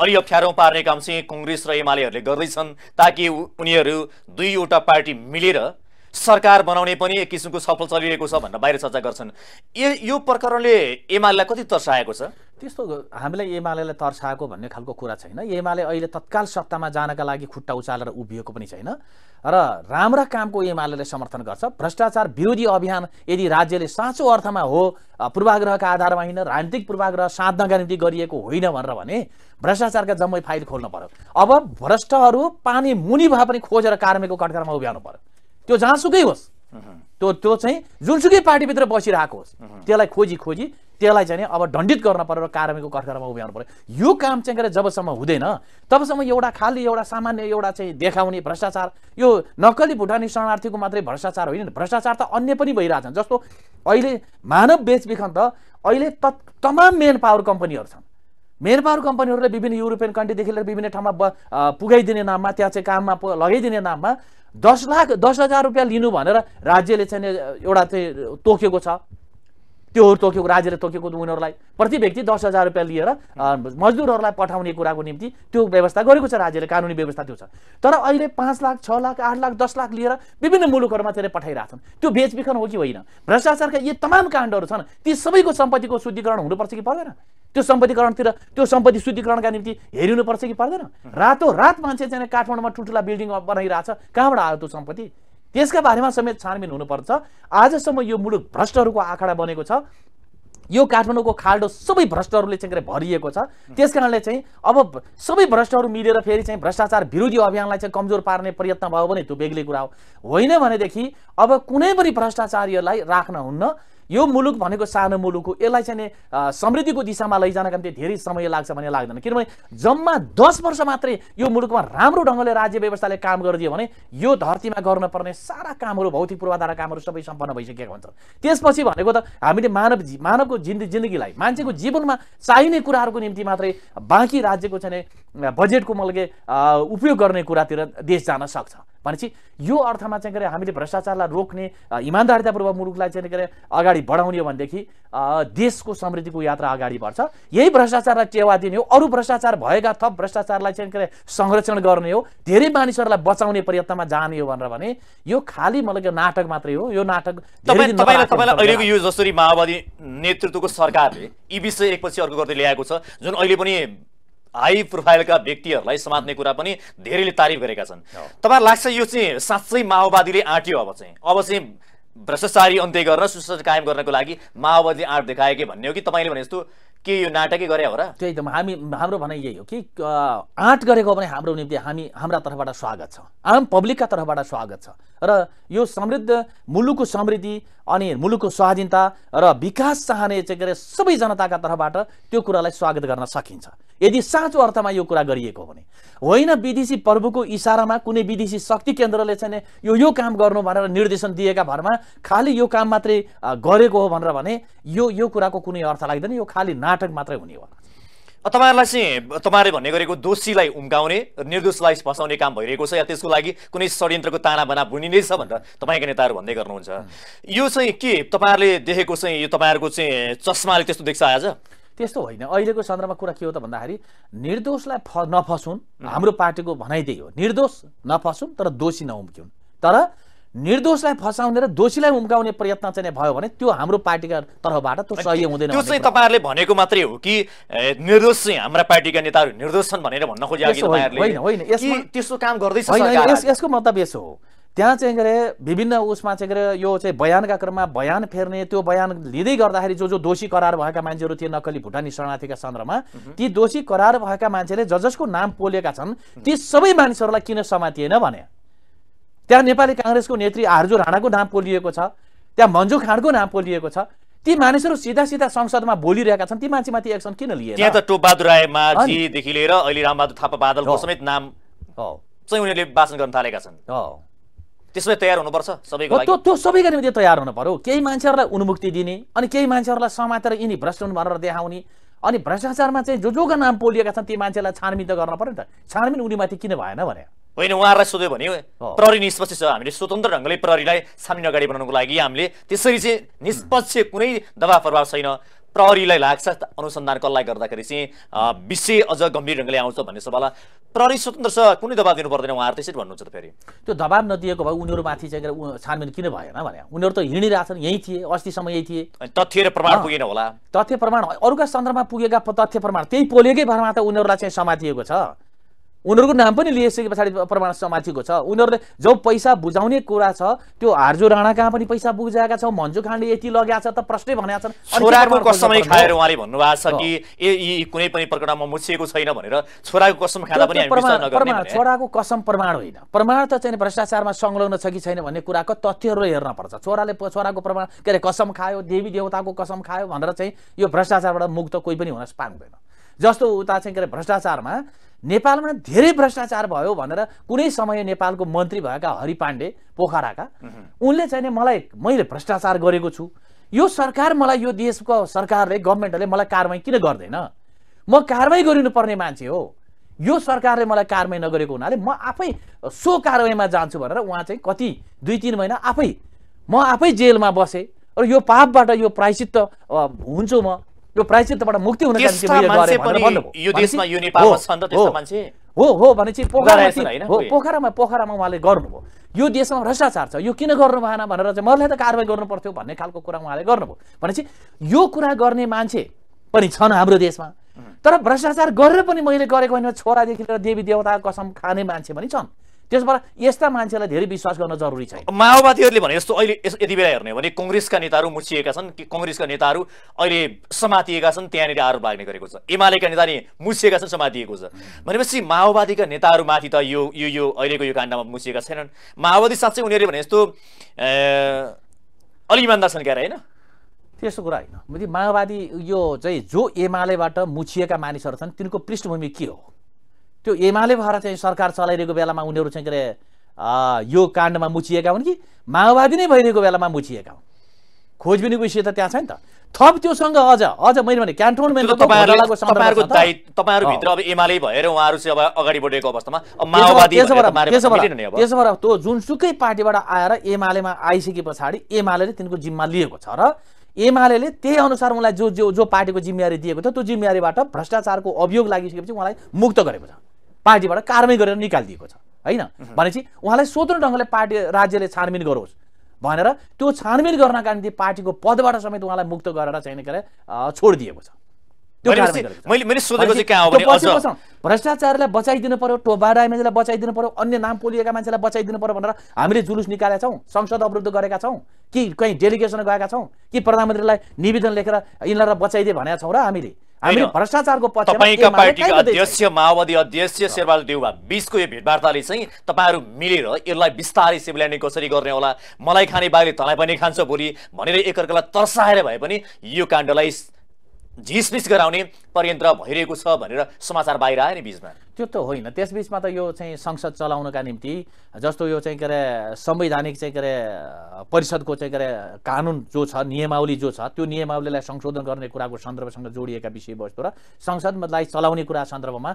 अलि अप्ठ्यारो पार्ने काम चाहिँ कङ्ग्रेस र एमालेहरूले गर्दैछन् ताकि उनीहरू दुईवटा पार्टी मिलेर सरकार बनाउने पनि एक किसिमको सफल चलिरहेको छ भनेर बाहिर चर्चा गर्छन् ए यो प्रकरणले एमालेलाई कति तर्साएको छ त्यस्तो हामीलाई एमालेलाई तर्साएको भन्ने खालको कुरा छैन एमाले अहिले तत्काल सत्तामा जानका लागि खुट्टा उचालेर उभिएको पनि छैन र राम्रा कामको एमाले समर्थन गर्छ भ्रष्टाचार विरोधी अभियान यदि राज्यले साँचो अर्थमा हो पूर्वाग्रहका आधारमा होइन राजनीतिक पूर्वाग्रह साध्नका निम्ति गरिएको होइन भनेर भने भ्रष्टाचारका जम्मै फाइल खोल्नु पर्यो अब भ्रष्टहरू पानी मुनि भए पनि खोजेर कार्मेको कटकरमा उभ्याउनु पर्यो त्यो जहाँसुकै होस् त्यो त्यो चाहिँ जुनसुकै पार्टीभित्र बसिरहेको होस् त्यसलाई खोजी खोजी त्यसलाई चाहिँ अब दण्डित गर्न पऱ्यो र कारमीको कर्खरामा उभ्याउनु पऱ्यो यो काम चाहिँ गरेर जबसम्म हुँदैन तबसम्म एउटा खालि एउटा सामान्य एउटा चाहिँ देखाउने भ्रष्टाचार यो नक्कली भुटानी शरणार्थीको मात्रै भ्रष्टाचार होइन भ्रष्टाचार त अन्य पनि भइरहेछन् जस्तो अहिले मानव बेचबिखन त अहिले त तमाम मेन पावर कम्पनीहरू छन् मेन पावर कम्पनीहरूले विभिन्न युरोपियन कन्ट्रीदेखि लिएर विभिन्न ठाउँमा पुगाइदिने नाममा त्यहाँ चाहिँ काममा लगाइदिने नाममा दस लाख दस हजार रुपियाँ लिनु भनेर राज्यले चाहिँ एउटा चाहिँ तोकेको छ त्योहरू तोकेको राज्यले तोकेको उनीहरूलाई प्रति व्यक्ति दस हजार रुपियाँ लिएर मजदुरहरूलाई पठाउने कुराको निम्ति त्यो व्यवस्था गरेको छ राज्यले कानुनी व्यवस्था त्यो छ तर अहिले पाँच लाख छ लाख आठ लाख दस लाख लिएर विभिन्न मुलुकहरूमा त्यसले पठाइरहेको छन् त्यो बेचबिखन हो कि होइन भ्रष्टाचारका यी तमाम काण्डहरू छन् ती सबैको सम्पत्तिको शुद्धिकरण हुनुपर्छ कि पर्दैन त्यो सम्पत्तिकरणतिर त्यो सम्पत्ति शुद्धिकरणका निम्ति हेरिनुपर्छ कि पर्दैन रातो रात मान्छे चाहिँ काठमाडौँमा ठुल्ठुला बिल्डिङ बनाइरहेछ कहाँबाट आयो त्यो सम्पत्ति त्यसका बारेमा समेत छानबिन हुनुपर्छ आजसम्म यो मुलुक भ्रष्टहरूको आँखा बनेको छ यो काठमाडौँको खाल्डो सबै भ्रष्टहरूले चाहिँ के भरिएको छ त्यस कारणले चाहिँ अब सबै भ्रष्टहरू मिलेर फेरि चाहिँ भ्रष्टाचार विरोधी अभियानलाई चाहिँ कमजोर पार्ने प्रयत्न भयो भने त्यो बेग्लै कुरा हो होइन भनेदेखि अब कुनै पनि भ्रष्टाचारीहरूलाई राख्न हुन्न यो मुलुक भनेको सानो मुलुक हो यसलाई चाहिँ समृद्धिको दिशामा लैजानका निम्ति धेरै समय लाग्छ भन्ने लाग्दैन किनभने जम्मा दस वर्ष मात्रै यो मुलुकमा राम्रो ढङ्गले राज्य व्यवस्थाले काम गरिदियो भने यो धरतीमा गर्नुपर्ने सारा कामहरू भौतिक पूर्वाधार कामहरू सबै सम्पन्न भइसकेका हुन्छ त्यसपछि भनेको त हामीले मानव मानवको जिन्दगी जिन्दगीलाई मान्छेको जीवनमा चाहिने कुराहरूको निम्ति मात्रै बाँकी राज्यको चाहिँ बजेटको मैले उपयोग गर्ने कुरातिर देश जान सक्छ भनेपछि यो अर्थमा चाहिँ के अरे हामीले भ्रष्टाचारलाई रोक्ने इमान्दारितापूर्वक मुलुकलाई चाहिँ के अरे अगाडि बढाउने हो भनेदेखि देशको समृद्धिको यात्रा अगाडि बढ्छ यही भ्रष्टाचारलाई टेवा दिने हो अरू भ्रष्टाचार भएका थप भ्रष्टाचारलाई चाहिँ के अरे संरक्षण गर्ने हो धेरै मानिसहरूलाई बचाउने प्रयत्नमा जाने हो भनेर भने यो खालि मतलब नाटक मात्रै हो यो नाटक अहिलेको यो जसरी माओवादी नेतृत्वको सरकारले यी विषय एकपछि अर्को गर्दै ल्याएको छ जुन अहिले पनि हाई प्रोफाइलका व्यक्तिहरूलाई समात्ने कुरा पनि धेरैले तारिफ गरेका छन् तपाईँलाई लाग्छ यो चाहिँ साँच्चै माओवादीले आँट्यो अब चाहिँ अब चाहिँ भ्रष्टाचारी अन्त्य गर्न सुशासन कायम गर्नको लागि माओवादी आँट देखाए कि भन्ने हो कि तपाईँले भने जस्तो के यो नाटकै गरे हो र त्यही त हामी हाम्रो भनाइ यही हो कि आँट गरेको भने हाम्रो निम्ति हामी हाम्रा तर्फबाट स्वागत छ आम पब्लिकका तर्फबाट स्वागत छ र यो समृद्ध मुलुकको समृद्धि अनि मुलुकको स्वाधीनता र विकास चाहने चाहिँ के अरे सबै जनताका तर्फबाट त्यो कुरालाई स्वागत गर्न सकिन्छ यदि साँचो अर्थमा यो कुरा गरिएको हो भने होइन विदेशी प्रभुको इसारामा कुनै विदेशी शक्ति केन्द्रले चाहिँ यो यो काम गर्नु भनेर निर्देशन दिएका भरमा खालि यो काम मात्रै गरेको हो भनेर भने यो यो कुराको कुनै अर्थ लाग्दैन यो खालि नाटक मात्रै हुने हो तपाईँहरूलाई चाहिँ तपाईँहरूले भन्ने गरेको दोषीलाई उम्काउने निर्दोषलाई फसाउने काम भइरहेको छ या त्यसको लागि कुनै षड्यन्त्रको ताना बना बुनिँदैछ भनेर तपाईँका नेताहरू भन्दै गर्नुहुन्छ यो चाहिँ के तपाईँहरूले देखेको चाहिँ यो तपाईँहरूको चाहिँ चस्माले त्यस्तो देख्छ आज त्यस्तो होइन अहिलेको सन्दर्भमा कुरा के हो त भन्दाखेरि निर्दोषलाई फ नफसुन् हाम्रो पार्टीको भनाइ त्यही हो निर्दोष नफसुन् तर दोषी नउम्क्युन् तर निर्दोषलाई फसाउने र दोषीलाई उम्काउने प्रयत्न चाहिँ भयो भने त्यो हाम्रो पार्टीका तर्फबाट त्यो सही हुँदैन त्यो चाहिँ तपाईँहरूले भनेको मात्रै हो कि निर्दोष चाहिँ हाम्रा पार्टीका नेताहरू निर्दोष छन् भनेर भन्न खोजेको होइन होइन काम गर्दैछ यसको मतलब यसो हो त्यहाँ चाहिँ के अरे विभिन्न उसमा चाहिँ के अरे यो चाहिँ बयानका क्रममा बयान फेर्ने त्यो बयान लिँदै गर्दाखेरि जो जो दोषी करार भएका मान्छेहरू थिए नक्कली भुटानी शरणार्थीका सन्दर्भमा ती दोषी करार भएका मान्छेले ज जसको नाम पोलेका छन् ती सबै मानिसहरूलाई किन समातिएन भने त्यहाँ नेपाली काङ्ग्रेसको नेत्री आर्जु राणाको नाम पोलिएको छ त्यहाँ मन्जु खाँडको नाम पोलिएको छ ती मानिसहरू सिधा सिधा संसदमा बोलिरहेका छन् ती मान्छेमाथि एक्सन किन लिए त्यहाँ त टोपबहादुर रायमाझीदेखि लिएर अहिले रामबहादुर थापा बादलको समेत नाम चाहिँ उनीहरूले वाचन गर्न थालेका छन् त्यसलाई तयार हुनुपर्छ सबैको त्यो त्यो सबैको निम्ति तयार हुनु पर्यो केही मान्छेहरूलाई उन्मुक्ति दिने अनि केही मान्छेहरूलाई समातेर यिनी भ्रष्ट हुन् भनेर देखाउने अनि भ्रष्टाचारमा चाहिँ जो जोको नाम पोलिएका छन् ती मान्छेलाई छानबिन त गर्न पर्यो नि त छानबिन उनीमाथि किन भएन भने होइन उहाँहरूलाई सोध्यो भने प्रहरी निष्पक्ष छ हामीले स्वतन्त्र ढङ्गले प्रहरीलाई छानबिन अगाडि बढाउनुको लागि हामीले त्यसरी चाहिँ निष्पक्ष कुनै दबाव प्रभाव छैन प्रहरीलाई लाग्छ अनुसन्धान कसलाई गर्दाखेरि चाहिँ विषय अझ गम्भीर ढङ्गले आउँछ भन्ने सवाल प्रहरी स्वतन्त्र छ कुनै दबाब दिनु पर्दैन उहाँहरू त्यसरी भन्नुहुन्छ त फेरि त्यो दबाब नदिएको भए उनीहरूमाथि चाहिँ छानबिन किन भएन भने उनीहरू त हिँडिरहेछन् यहीँ थिए अस्तिसम्म यहीँ थिए तथ्य र प्रमाण पुगेन होला तथ्य प्रमाण अरूका सन्दर्भमा पुगेका तथ्य प्रमाण त्यही पोलेकै भरमा त उनीहरूलाई चाहिँ समातिएको छ उनीहरूको नाम पनि लिइसके पछाडि प्रमाण समातिको छ उनीहरूले जो पैसा बुझाउने कुरा छ त्यो हार्जु राणा कहाँ पनि पैसा बुझाएका छौँ मन्जु खाँडले यति लगाएको छ त प्रश्नै भनेका छन् छोराको कसमै खाएर उहाँले भन्नुभएको कि ए कुनै पनि प्रकरणमा मुछिएको छैन भनेर छोराको कसम खाँदा पनि प्रमाण छोराको कसम प्रमाण होइन प्रमाण त चाहिँ भ्रष्टाचारमा संलग्न छ कि छैन भन्ने कुराको तथ्यहरू हेर्न पर्छ छोराले छोराको प्रमाण के अरे कसम खायो देवी देवताको कसम खायो भनेर चाहिँ यो भ्रष्टाचारबाट मुक्त कोही पनि हुन पाउँदैन जस्तो उता चाहिँ के अरे भ्रष्टाचारमा नेपालमा धेरै भ्रष्टाचार भयो भनेर कुनै समय नेपालको मन्त्री भएका हरि पाण्डे पोखराका उनले चाहिँ मलाई मैले भ्रष्टाचार गरेको छु यो सरकार मलाई यो देशको सरकारले गभर्मेन्टले मलाई कारवाही किन गर्दैन म कारवाही गरिनुपर्ने मान्छे हो यो सरकारले मलाई कारवाही नगरेको हुनाले म आफै सो कारवाहीमा जान्छु भनेर उहाँ चाहिँ कति दुई तिन महिना आफै म आफै जेलमा बसेँ र यो पापबाट यो प्रायश्चित हुन्छु म यो प्रायश्चितबाट मुक्ति हुन जान्छ हो हो भनेपछि हैन हो पोखरामा पोखरामा उहाँले गर्नुभयो यो देशमा भ्रष्टाचार छ यो किन गर्नु भएन भनेर चाहिँ मैले त कारवाही गर्नु पर्थ्यो भन्ने खालको कुरा उहाँले गर्नुभयो भनेपछि यो कुरा गर्ने मान्छे पनि छन् हाम्रो देशमा तर भ्रष्टाचार गरेर पनि मैले गरेको होइन छोरादेखि लिएर देवी देवताको कसम खाने मान्छे पनि छन् त्यसबाट यस्ता मान्छेलाई धेरै विश्वास गर्न जरुरी छैन माओवादीहरूले भने जस्तो अहिले यति बेला हेर्ने हो भने कङ्ग्रेसका नेताहरू मुछिएका छन् कि कङ्ग्रेसका नेताहरू अहिले समातिएका छन् त्यहाँनिर आरोप लाग्ने गरेको छ एमालेका नेता नि मुछिएका छन् समातिएको छ भनेपछि माओवादीका नेताहरूमाथि त यो यो यो अहिलेको यो काण्डमा मुछिएका छैनन् माओवादी साँच्चै उनीहरूले भने जस्तो अलि इमान्दार छन् क्यारे होइन त्यस्तो कुरा होइन माओवादी यो चाहिँ जो एमालेबाट मुछिएका मानिसहरू छन् तिनको पृष्ठभूमि के हो त्यो एमाले भएर चाहिँ सरकार चलाइरहेको बेलामा उनीहरू चाहिँ के अरे यो काण्डमा मुछिएका हुन् कि माओवादी नै भइरहेको बेलामा मुछिएका हुन् खोजबिनको विषय त त्यहाँ छ नि त थप त्योसँग अझ अझ मैले भने क्यान्टोनमेन्ट जुनसुकै पार्टीबाट आएर एमालेमा आइसके पछाडि एमाले तिनको जिम्मा लिएको छ र एमाले त्यही अनुसार उनलाई जो जो जो पार्टीको जिम्मेवारी दिएको थियो त्यो जिम्मेवारीबाट भ्रष्टाचारको अभियोग लागिसकेपछि उहाँलाई मुक्त गरेको छ पार्टीबाट कारवाही गरेर निकालिदिएको छ होइन भनेपछि उहाँलाई स्वतन्त्र ढङ्गले पार्टी राज्यले छानबिन गरोस् भनेर त्यो छानबिन गर्नका निम्ति पार्टीको पदबाट समेत उहाँलाई मुक्त गरेर चाहिँ के अरे छोडिदिएको छ भ्रष्टाचारलाई बचाइदिनु पर्यो टोबा राई मान्छेलाई बचाइदिनु पर्यो अन्य नाम पोलिएका मान्छेलाई बचाइदिनु पर्यो भनेर हामीले जुलुस निकालेका छौँ संसद अवरुद्ध गरेका छौँ कि कहीँ डेलिगेसन गएका छौँ कि प्रधानमन्त्रीलाई निवेदन लेखेर यिनीहरूलाई बचाइदिए भनेका छौँ र हामीले हामीले भ्रष्टाचारको तपाईँका पार्टीका अध्यक्ष माओवादी अध्यक्ष शेरबहादुर देउवा बिचको यो भेटवार्ताले चाहिँ तपाईँहरू मिलेर यसलाई बिस्तारै सिभिल्यान्डिङ कसरी गर्ने होला मलाई खाने बाघले तँलाई पनि खान्छ भोलि भनेर एकअर्कालाई तर्साएर भए पनि यो काण्डलाई झिसमिस गराउने पर्यन्त्र भइरहेको छ भनेर समाचार बाहिर आयो नि बिचमा त्यो त होइन त्यसबिचमा त यो चाहिँ संसद चलाउनका निम्ति जस्तो यो चाहिँ के अरे संवैधानिक चाहिँ के अरे परिषदको चाहिँ के अरे कानुन जो छ नियमावली जो छ त्यो नियमावलीलाई संशोधन गर्ने कुराको सन्दर्भसँग जोडिएका विषयवस्तु र संसदलाई चलाउने कुरा सन्दर्भमा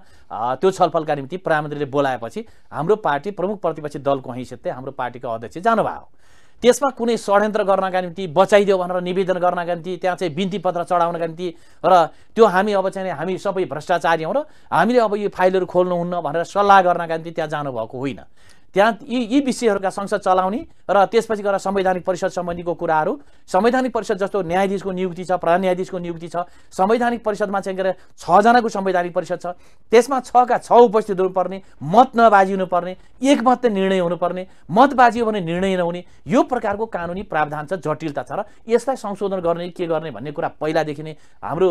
त्यो छलफलका निम्ति प्रधानमन्त्रीले बोलाएपछि हाम्रो पार्टी प्रमुख प्रतिपक्षी दलको हैसियतले हाम्रो पार्टीको अध्यक्ष जानुभयो त्यसमा कुनै षड्यन्त्र गर्नका निम्ति बचाइदियो भनेर निवेदन गर्नका निम्ति त्यहाँ चाहिँ बिन्ती पत्र चढाउनका निम्ति र त्यो हामी अब चाहिँ हामी सबै भ्रष्टाचारी हौँ र हामीले अब यो फाइलहरू खोल्नुहुन्न भनेर सल्लाह गर्नका निम्ति त्यहाँ जानुभएको होइन त्यहाँ यी यी विषयहरूका संसद चलाउने र त्यसपछि गएर संवैधानिक परिषद सम्बन्धीको कुराहरू संवैधानिक परिषद जस्तो न्यायाधीशको नियुक्ति छ प्रधान न्यायाधीशको नियुक्ति छ संवैधानिक परिषदमा चाहिँ के अरे छजनाको संवैधानिक परिषद छ त्यसमा छका छ उपस्थित हुनुपर्ने मत नबाजी हुनुपर्ने एकमत निर्णय हुनुपर्ने मत बाजियो भने निर्णय नहुने यो प्रकारको कानुनी प्रावधान छ जटिलता छ र यसलाई संशोधन गर्ने के गर्ने भन्ने कुरा पहिलादेखि नै हाम्रो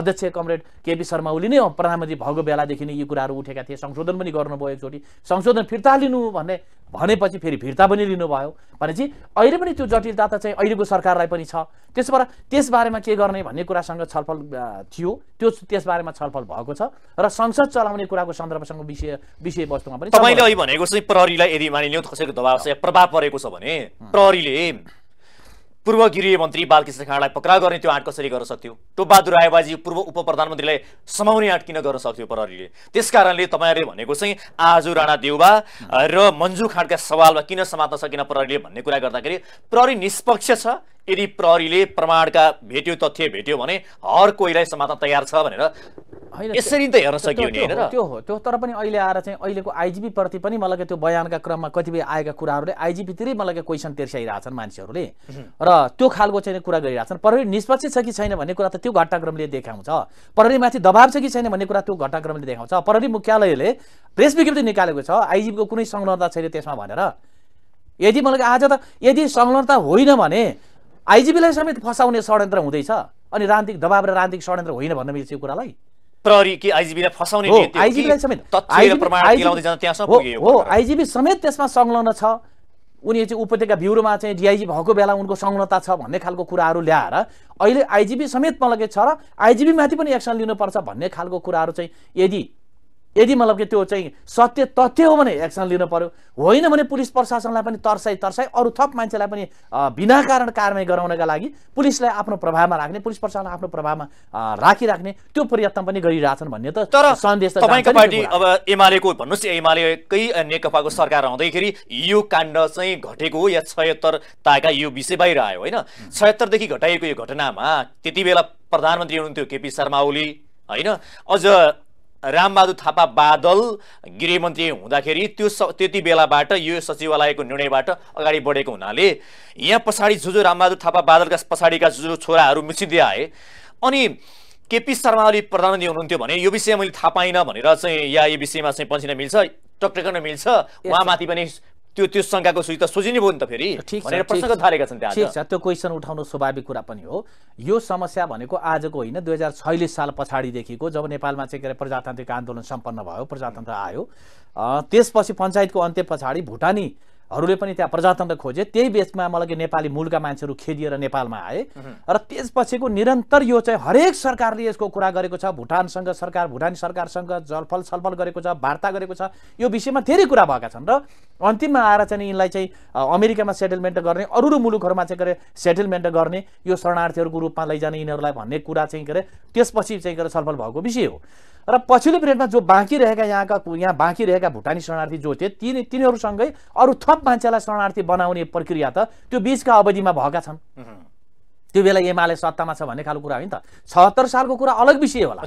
अध्यक्ष कमरेड केपी शर्मा ओली नै प्रधानमन्त्री भएको बेलादेखि नै यी कुराहरू उठेका थिए संशोधन पनि गर्नुभयो एकचोटि संशोधन फिर्ता लिनु भन्ने भनेपछि फेरि फिर्ता पनि लिनुभयो भनेपछि अहिले पनि त्यो जटिलता त चाहिँ अहिलेको सरकारलाई पनि छ त्यसबाट त्यसबारेमा के गर्ने भन्ने कुरासँग छलफल थियो त्यो त्यसबारेमा छलफल भएको छ र संसद चलाउने कुराको सन्दर्भसँग विषय विषयवस्तुमा पनि तपाईँले भनेको चाहिँ प्रहरीलाई यदि मानिलिउँ कसैको दबाव प्रभाव परेको छ भने प्रहरीले पूर्व गृह मन्त्री बालकृष्ण खाँडलाई पक्राउ गर्ने त्यो आँट कसरी गर्न सक्थ्यो टोपबहादुर रायबाजी पूर्व उप प्रधानमन्त्रीलाई समाउने आँट किन गर्न सक्थ्यो प्रहरीले त्यसकारणले तपाईँहरूले भनेको चाहिँ आज राणा देउबा र मन्जु खाँडका सवालमा किन समात्न सकेन प्रहरीले भन्ने कुरा गर्दाखेरि प्रहरी निष्पक्ष छ यदि प्रहरीले प्रमाणका भेट्यो तथ्य भेट्यो भने हर कोहीलाई समात्न तयार छ भनेर यसरी त हेर्न सकियो नि त्यो हो त्यो तर पनि अहिले आएर चाहिँ अहिलेको आइजिपीप्रति पनि मलाई त्यो बयानका क्रममा कतिपय आएका कुराहरूले आइजिपीतिरै मलाई क्वेसन तेर्स्याइरहेछन् मान्छेहरूले र त्यो खालको चाहिँ कुरा गरिरहेछन् प्रहरी निष्पक्ष छ कि छैन भन्ने कुरा त त्यो घटनाक्रमले देखाउँछ प्रहरीमाथि दबाब छ कि छैन भन्ने कुरा त्यो घटनाक्रमले देखाउँछ प्रहरी मुख्यालयले प्रेस विज्ञप्ति निकालेको छ आइजिपीको कुनै संलग्नता छैन त्यसमा भनेर यदि मलाई आज त यदि संलग्नता होइन भने आइजिपीलाई समेत फसाउने षड्यन्त्र हुँदैछ अनि राजनीतिक दबाब र राजनीतिक षड्यन्त्र होइन भन्न मिल्छ यो कुरालाई प्रहरीकी समेत समेत त्यसमा संलग्न छ उनी चाहिँ उपत्यका ब्युरोमा चाहिँ डिआइजी भएको बेला उनको संलग्नता छ भन्ने खालको कुराहरू ल्याएर अहिले आइजिबी समेत नलगेको छ र माथि पनि एक्सन लिनुपर्छ भन्ने खालको कुराहरू चाहिँ यदि यदि मतलब के त्यो चाहिँ सत्य तथ्य हो भने एक्सन लिनु पऱ्यो होइन भने पुलिस प्रशासनलाई पनि तर्साइ तर्साइ अरू थप मान्छेलाई पनि बिना कारण कारवाही गराउनका लागि पुलिसलाई आफ्नो प्रभावमा राख्ने पुलिस प्रशासनलाई आफ्नो प्रभावमा राखिराख्ने त्यो प्रयत्न पनि गरिरहेछन् भन्ने त तर सन्देश तपाईँको पार्टी अब एमालेको भन्नुहोस् एमालेकै नेकपाको सरकार आउँदाखेरि यो काण्ड चाहिँ घटेको या छयत्तर ताका यो विषय बाहिर आयो होइन छयत्तरदेखि घटाइएको यो घटनामा त्यति बेला प्रधानमन्त्री हुनुहुन्थ्यो केपी शर्मा ओली होइन अझ रामबहादुर थापा बादल गृहमन्त्री हुँदाखेरि त्यो स त्यति बेलाबाट यो सचिवालयको निर्णयबाट अगाडि बढेको हुनाले यहाँ पछाडि जो जो रामबहादुर थापा बादलका पछाडिका जो जो छोराहरू मिसिँदै आए अनि केपी शर्मा अलि प्रधानमन्त्री हुनुहुन्थ्यो भने यो विषय मैले थाहा पाइनँ भनेर चाहिँ या यो विषयमा चाहिँ पन्सिन मिल्छ टक्टकन मिल्छ उहाँमाथि पनि त्यो त्यो शङ्काको सुई त सोचिने भयो नि त फेरि भनेर थालेका छन् ठिक छ त्यो क्वेसन उठाउनु स्वाभाविक कुरा पनि हो यो समस्या भनेको आजको होइन दुई हजार छयालिस साल पछाडिदेखिको जब नेपालमा चाहिँ के अरे प्रजातान्त्रिक आन्दोलन सम्पन्न भयो प्रजातन्त्र आयो त्यसपछि पञ्चायतको अन्त्य पछाडि भुटानी हरूले पनि त्यहाँ प्रजातन्त्र खोजे त्यही बेचमा मलाई नेपाली मूलका मान्छेहरू खेदिएर नेपालमा आए र त्यसपछिको निरन्तर यो चाहिँ हरेक सरकारले यसको कुरा गरेको छ भुटानसँग सरकार भुटानी सरकारसँग जलफल छलफल गरेको छ वार्ता गरेको छ यो विषयमा धेरै कुरा भएका छन् र अन्तिममा आएर चाहिँ यिनलाई चाहिँ अमेरिकामा सेटलमेन्ट गर्ने अरू अरू मुलुकहरूमा चाहिँ के सेटलमेन्ट गर्ने यो शरणार्थीहरूको रूपमा लैजाने यिनीहरूलाई भन्ने कुरा चाहिँ के अरे त्यसपछि चाहिँ के छलफल भएको विषय हो र पछिल्लो पिरियडमा जो बाँकी रहेका यहाँका यहाँ बाँकी रहेका भुटानी शरणार्थी जो थिए तिनी तिनीहरूसँगै अरू थप मान्छेलाई शरणार्थी बनाउने प्रक्रिया त त्यो बिचका अवधिमा भएका छन् त्यो बेला एमाले सत्तामा छ भन्ने खालको कुरा होइन त छहत्तर सालको कुरा अलग विषय होला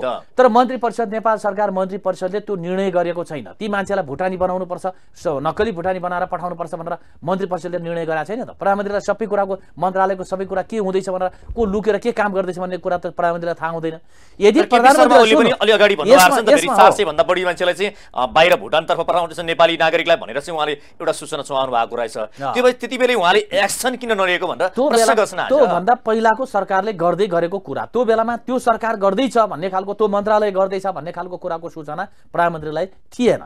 तर मन्त्री परिषद नेपाल सरकार मन्त्री परिषदले त्यो निर्णय गरेको छैन ती मान्छेलाई भुटानी बनाउनु पर्छ नक्कली भुटानी बनाएर पठाउनु पर्छ भनेर मन्त्री परिषदले निर्णय गराएको छैन त प्रधानमन्त्रीलाई सबै कुराको मन्त्रालयको सबै कुरा के हुँदैछ भनेर को लुकेर के काम गर्दैछ भन्ने कुरा त प्रधानमन्त्रीलाई थाहा हुँदैन यदि प्रधानमन्त्री चाहिँ बाहिर भुटानतर्फ पठाउँदैछ नेपाली नागरिकलाई भनेर चाहिँ उहाँले एउटा सूचना चुहाउनु भएको रहेछ त्यो भए त्यति बेलै उहाँले एक्सन किन नलिएको भनेर त्योभन्दा पहिलाको सरकारले गर्दै गरेको कुरा त्यो बेलामा त्यो सरकार गर्दैछ भन्ने खालको त्यो मन्त्रालय गर्दैछ भन्ने खालको कुराको सूचना प्रधानमन्त्रीलाई थिएन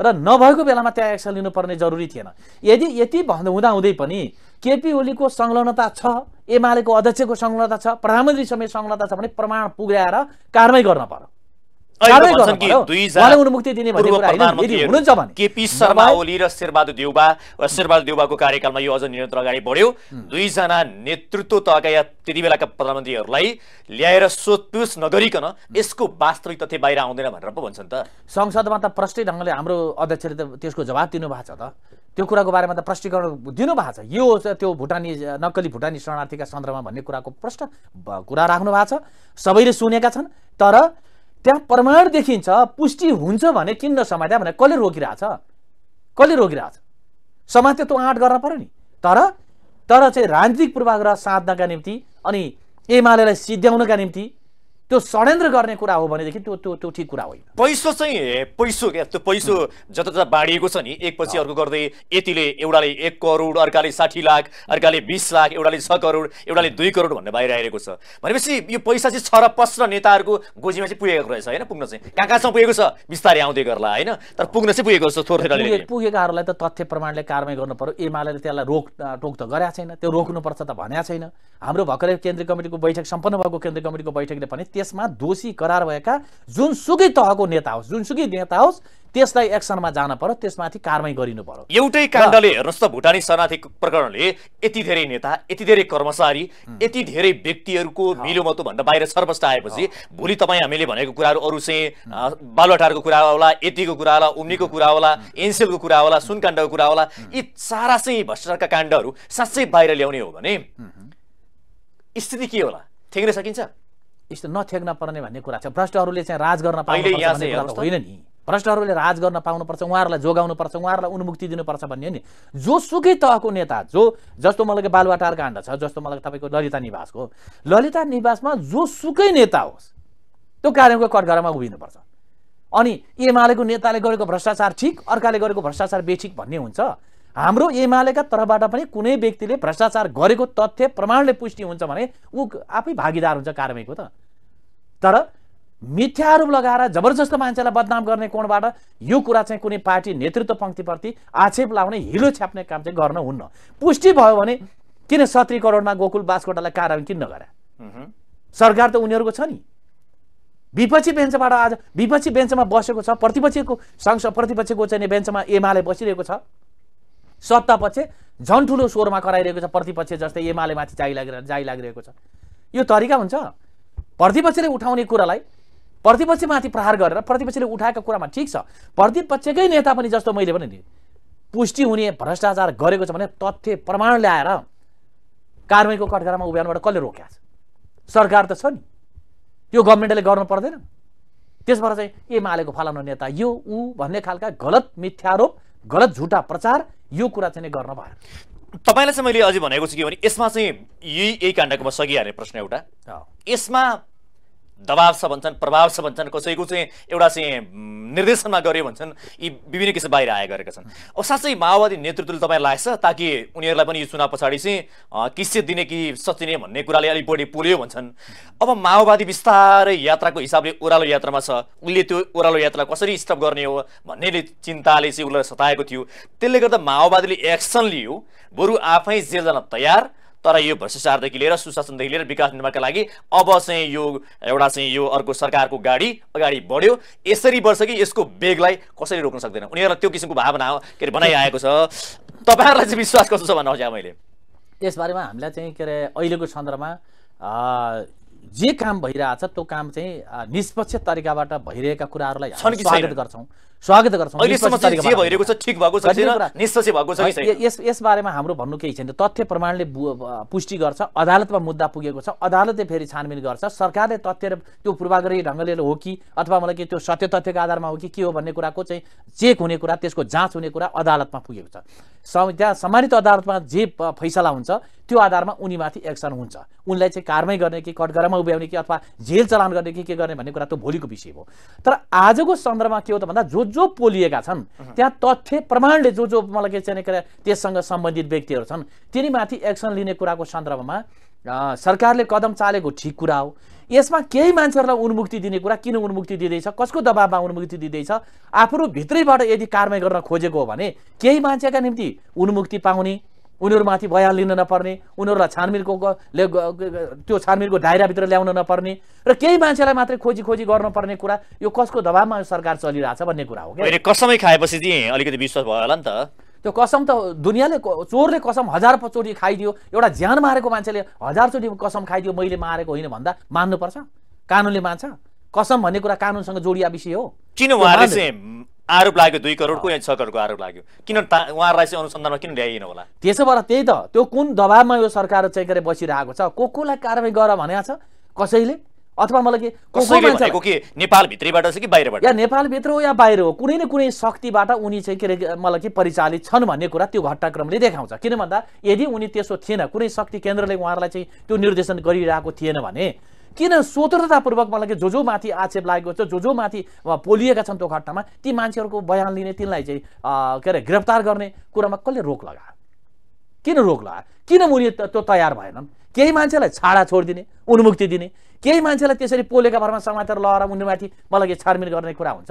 र नभएको बेलामा त्यहाँ एक्सन लिनुपर्ने जरुरी थिएन यदि यति भन्दा हुँदाहुँदै पनि केपी ओलीको संलग्नता छ एमालेको अध्यक्षको संलग्नता छ प्रधानमन्त्री समेत संलग्नता छ भने प्रमाण पुर्याएर कारवाही गर्न पर्यो केपी शर्मा ओली र शेरबहादुर देउबा शेरबहादुर देउबाको कार्यकालमा यो अझ निरन्तर अगाडि बढ्यो दुईजना नेतृत्व तहका या त्यति बेलाका प्रधानमन्त्रीहरूलाई ल्याएर सोधपुछ नगरिकन यसको वास्तविक तथ्य बाहिर आउँदैन भनेर पो भन्छन् त संसदमा त प्रष्टै ढङ्गले हाम्रो अध्यक्षले त त्यसको जवाब दिनुभएको छ त त्यो कुराको बारेमा त प्रष्टीकरण दिनु भएको छ यो त्यो भुटानी नक्कली भुटानी शरणार्थीका सन्दर्भमा भन्ने कुराको प्रष्ट कुरा राख्नु भएको छ सबैले सुनेका छन् तर त्यहाँ प्रमाण देखिन्छ पुष्टि हुन्छ भने किन समात्या भने कसले रोकिरहेछ कसले रोकिरहेछ समात्य त आँट गर्न पऱ्यो नि तर तर चाहिँ राजनीतिक पूर्वाग्रह साध्नका निम्ति अनि एमालेलाई सिद्ध्याउनका निम्ति त्यो षड्यन्त्र गर्ने कुरा हो भनेदेखि त्यो त्यो त्यो ठिक कुरा होइन पैसो चाहिँ पैसो क्या त्यो पैसो जता जता बाँडिएको छ नि एकपछि अर्को गर्दै यतिले एउटाले एक करोड अर्काले साठी लाख अर्काले बिस लाख एउटाले छ करोड एउटाले दुई करोड भन्ने बाहिर आइरहेको छ भनेपछि यो पैसा चाहिँ छर पस्न नेताहरूको गोजीमा चाहिँ पुगेको रहेछ होइन पुग्न चाहिँ कहाँ कहाँसम्म पुगेको छ बिस्तारै आउँदै गर्ला होइन तर पुग्न चाहिँ पुगेको छ थोरै पुगेकाहरूलाई त तथ्य प्रमाणले कारवाही गर्नु पर्यो एमाले त्यसलाई रोक टोक त गरेका छैन त्यो रोक्नुपर्छ त भनेको छैन हाम्रो भर्खरै केन्द्रीय कमिटीको बैठक सम्पन्न भएको केन्द्रीय कमिटीको बैठकले पनि त्यसमा दोषी करार भएका जुनसुकै तहको नेता होस् जुनसुकै नेता होस् त्यसलाई एक्सनमा जान पर्यो त्यसमाथि कारवाही गरिनु पर्यो एउटै काण्डले रस्त भुटानी शरणार्थी प्रकरणले यति धेरै नेता यति धेरै कर्मचारी यति धेरै व्यक्तिहरूको मिलोमतो भन्दा बाहिर सर्वस्थ आएपछि भोलि तपाईँ हामीले भनेको कुराहरू अरू चाहिँ बालुवाटारको कुरा होला यतिको कुरा होला उम्नीको कुरा होला एनसेलको कुरा होला सुनकाण्डको कुरा होला यी सारा चाहिँ भ्रष्टाचारका काण्डहरू साँच्चै बाहिर ल्याउने हो भने स्थिति के होला ठेक्न सकिन्छ यस्तो नथ्याक्न पर्ने भन्ने कुरा छ भ्रष्टहरूले चाहिँ राज गर्न पाउनु होइन नि भ्रष्टहरूले राज गर्न पाउनुपर्छ उहाँहरूलाई जोगाउनु पर्छ उहाँहरूलाई उन्मुक्ति दिनुपर्छ भन्ने नि जो सुकै तहको नेता जो जस्तो मलाई बालुवाटार काण्ड छ जस्तो मलाई तपाईँको ललिता निवासको ललिता निवासमा जो सुकै नेता होस् त्यो कार्यको कटघरामा उभिनुपर्छ अनि एमालेको नेताले गरेको भ्रष्टाचार ठिक अर्काले गरेको भ्रष्टाचार बेठिक भन्ने हुन्छ हाम्रो एमालेका तर्फबाट पनि कुनै व्यक्तिले भ्रष्टाचार गरेको तथ्य प्रमाणले पुष्टि हुन्छ भने ऊ आफै भागीदार हुन्छ कारवाहीको त तर मिथ्या आरोप लगाएर जबरजस्त मान्छेलाई बदनाम गर्ने कोणबाट यो कुरा चाहिँ कुनै पार्टी नेतृत्व पङ्क्तिप्रति आक्षेप लाउने हिलो छ्याप्ने काम चाहिँ गर्न हुन्न पुष्टि भयो भने किन सत्री करोडमा गोकुल बास्कोटालाई कारण किन नगरे सरकार त उनीहरूको छ नि विपक्षी बेन्चबाट आज विपक्षी बेन्चमा बसेको छ प्रतिपक्षीको सङ्घ प्रतिपक्षको चाहिँ बेन्चमा एमाले बसिरहेको छ सत्तापक्ष झन् ठुलो स्वरमा कराइरहेको छ प्रतिपक्ष जस्तै एमाले माथि जाई लागेर जाई लागिरहेको छ यो तरिका हुन्छ प्रतिपक्षले उठाउने कुरालाई प्रतिपक्षमाथि प्रहार गरेर प्रतिपक्षले उठाएको कुरामा ठिक छ प्रतिपक्षकै नेता पनि जस्तो मैले पनि नि पुष्टि हुने भ्रष्टाचार गरेको छ भने तथ्य प्रमाण ल्याएर कारवाहीको कटघरामा उभ्याउनुबाट कसले रोक्या छ सरकार त छ नि यो गभर्मेन्टले गर्नु पर्दैन त्यसबाट चाहिँ एमालेको फलानु नेता यो ऊ भन्ने खालका गलत मिथ्यारोप गलत झुटा प्रचार यो कुरा चाहिँ गर्न भएन तपाईँलाई चाहिँ मैले अझै भनेको छु कि भने यसमा चाहिँ यही यही काण्डकोमा सकिहालेँ प्रश्न एउटा यसमा दबाव छ भन्छन् प्रभाव छ भन्छन् कसैको चाहिँ एउटा चाहिँ निर्देशनमा गऱ्यो भन्छन् यी विभिन्न किसिम बाहिर आए गरेका छन् अब साँच्चै माओवादी नेतृत्वले तपाईँ लाग्छ ताकि उनीहरूलाई पनि यो चुनाव पछाडि चाहिँ किस्से दिने कि सचिने भन्ने कुराले अलिक बढी पोल्यो भन्छन् अब माओवादी बिस्तारै यात्राको हिसाबले ओह्रालो यात्रामा छ उसले त्यो ओह्रालो यात्रा कसरी स्टप गर्ने हो भन्नेले चिन्ताले चाहिँ उसलाई सताएको थियो त्यसले गर्दा माओवादीले एक्सन लियो बरु आफै जेल जान तयार तर यो भ्रष्टाचारदेखि लिएर सुशासनदेखि लिएर विकास निर्माणका लागि अब चाहिँ यो एउटा चाहिँ यो अर्को सरकारको गाडी अगाडि बढ्यो यसरी बढ्छ कि यसको बेगलाई कसरी रोक्न सक्दैन उनीहरूलाई त्यो किसिमको भावना के अरे बनाइआएको छ तपाईँहरूलाई चाहिँ विश्वास कस्तो छ भन्नु खोजेँ मैले त्यसबारेमा हामीलाई चाहिँ के अरे अहिलेको सन्दर्भमा जे काम भइरहेछ त्यो काम चाहिँ निष्पक्ष तरिकाबाट भइरहेका कुराहरूलाई स्वागत गर्छौँ स्वागत गर्छौँ यस यसबारेमा हाम्रो भन्नु केही छैन तथ्य प्रमाणले पुष्टि गर्छ अदालतमा मुद्दा पुगेको छ अदालतले फेरि छानबिन गर्छ सरकारले तथ्य त्यो पूर्वाग्रही ढङ्गले हो कि अथवा मलाई के त्यो सत्य तथ्यको आधारमा हो कि के हो भन्ने कुराको चाहिँ चेक हुने कुरा त्यसको जाँच हुने कुरा अदालतमा पुगेको छ त्यहाँ सम्मानित अदालतमा जे फैसला हुन्छ त्यो आधारमा उनीमाथि एक्सन हुन्छ उनलाई चाहिँ कारमै गर्ने कि कटघरामा उभ्याउने कि अथवा जेल चलान गर्ने कि के गर्ने भन्ने कुरा त्यो भोलिको विषय हो तर आजको सन्दर्भमा के हो त भन्दा जो जो पोलिएका छन् त्यहाँ तथ्य प्रमाणले जो जो मलाई के चाहिने के त्यससँग सम्बन्धित व्यक्तिहरू छन् तिनीमाथि एक्सन लिने कुराको सन्दर्भमा सरकारले कदम चालेको ठिक कुरा हो यसमा केही मान्छेहरूलाई उन्मुक्ति दिने कुरा किन उन्मुक्ति दिँदैछ कसको दबाबमा उन्मुक्ति दिँदैछ आफू भित्रैबाट यदि कारवाही गर्न खोजेको हो भने केही मान्छेका निम्ति उन्मुक्ति पाउने उनीहरूमाथि बयान लिन नपर्ने उनीहरूलाई छानबिनको त्यो छानबिनको दायराभित्र ल्याउन नपर्ने र केही मान्छेलाई मात्रै खोजी खोजी गर्नुपर्ने कुरा यो कसको दबावमा सरकार चलिरहेछ भन्ने कुरा हो क्या कसमै खाएपछि चाहिँ अलिकति विश्वास भयो होला नि त त्यो कसम त दुनियाँले चोरले कसम हजार हजारचोटि खाइदियो एउटा ज्यान मारेको मान्छेले हजारचोटि कसम खाइदियो मैले मारेको होइन भन्दा मान्नुपर्छ कानुनले मान्छ कसम भन्ने कुरा कानुनसँग जोडिया विषय हो किन उहाँले चाहिँ आरोप लाग्यो दुई करोडको या छ करोडको आरोप लाग्यो किन उहाँहरूलाई चाहिँ अनुसन्धानमा किन ल्याइएन होला त्यसो भएर त्यही त त्यो कुन दबावमा यो सरकार चाहिँ गरेर बसिरहेको छ को कोलाई कारवाही गर भनेको छ कसैले अथवा मलाई के कसैले भनेको के नेपालभित्रैबाट छ कि बाहिरबाट या नेपालभित्र हो या बाहिर हो कुनै न कुनै शक्तिबाट उनी चाहिँ के अरे मलाई के परिचालित छन् भन्ने कुरा त्यो घटनाक्रमले देखाउँछ किन भन्दा यदि उनी त्यसो थिएन कुनै शक्ति केन्द्रले उहाँहरूलाई चाहिँ त्यो निर्देशन गरिरहेको थिएन भने किन स्वतन्त्रतापूर्वक मलाई जो जो माथि आक्षेप लागेको छ जो जो माथि पोलिएका छन् त्यो घटनामा ती मान्छेहरूको बयान लिने तिनलाई चाहिँ के अरे गिरफ्तार गर्ने कुरामा कसले रोक लगायो किन रोक लगायो किन उनी त्यो तयार भएनन् केही मान्छेलाई छाडा छोडिदिने उन्मुक्ति दिने केही मान्छेलाई त्यसरी पोलेका भरमा समातेर लगाएर उनीमाथि मलाई छानबिन गर्ने कुरा हुन्छ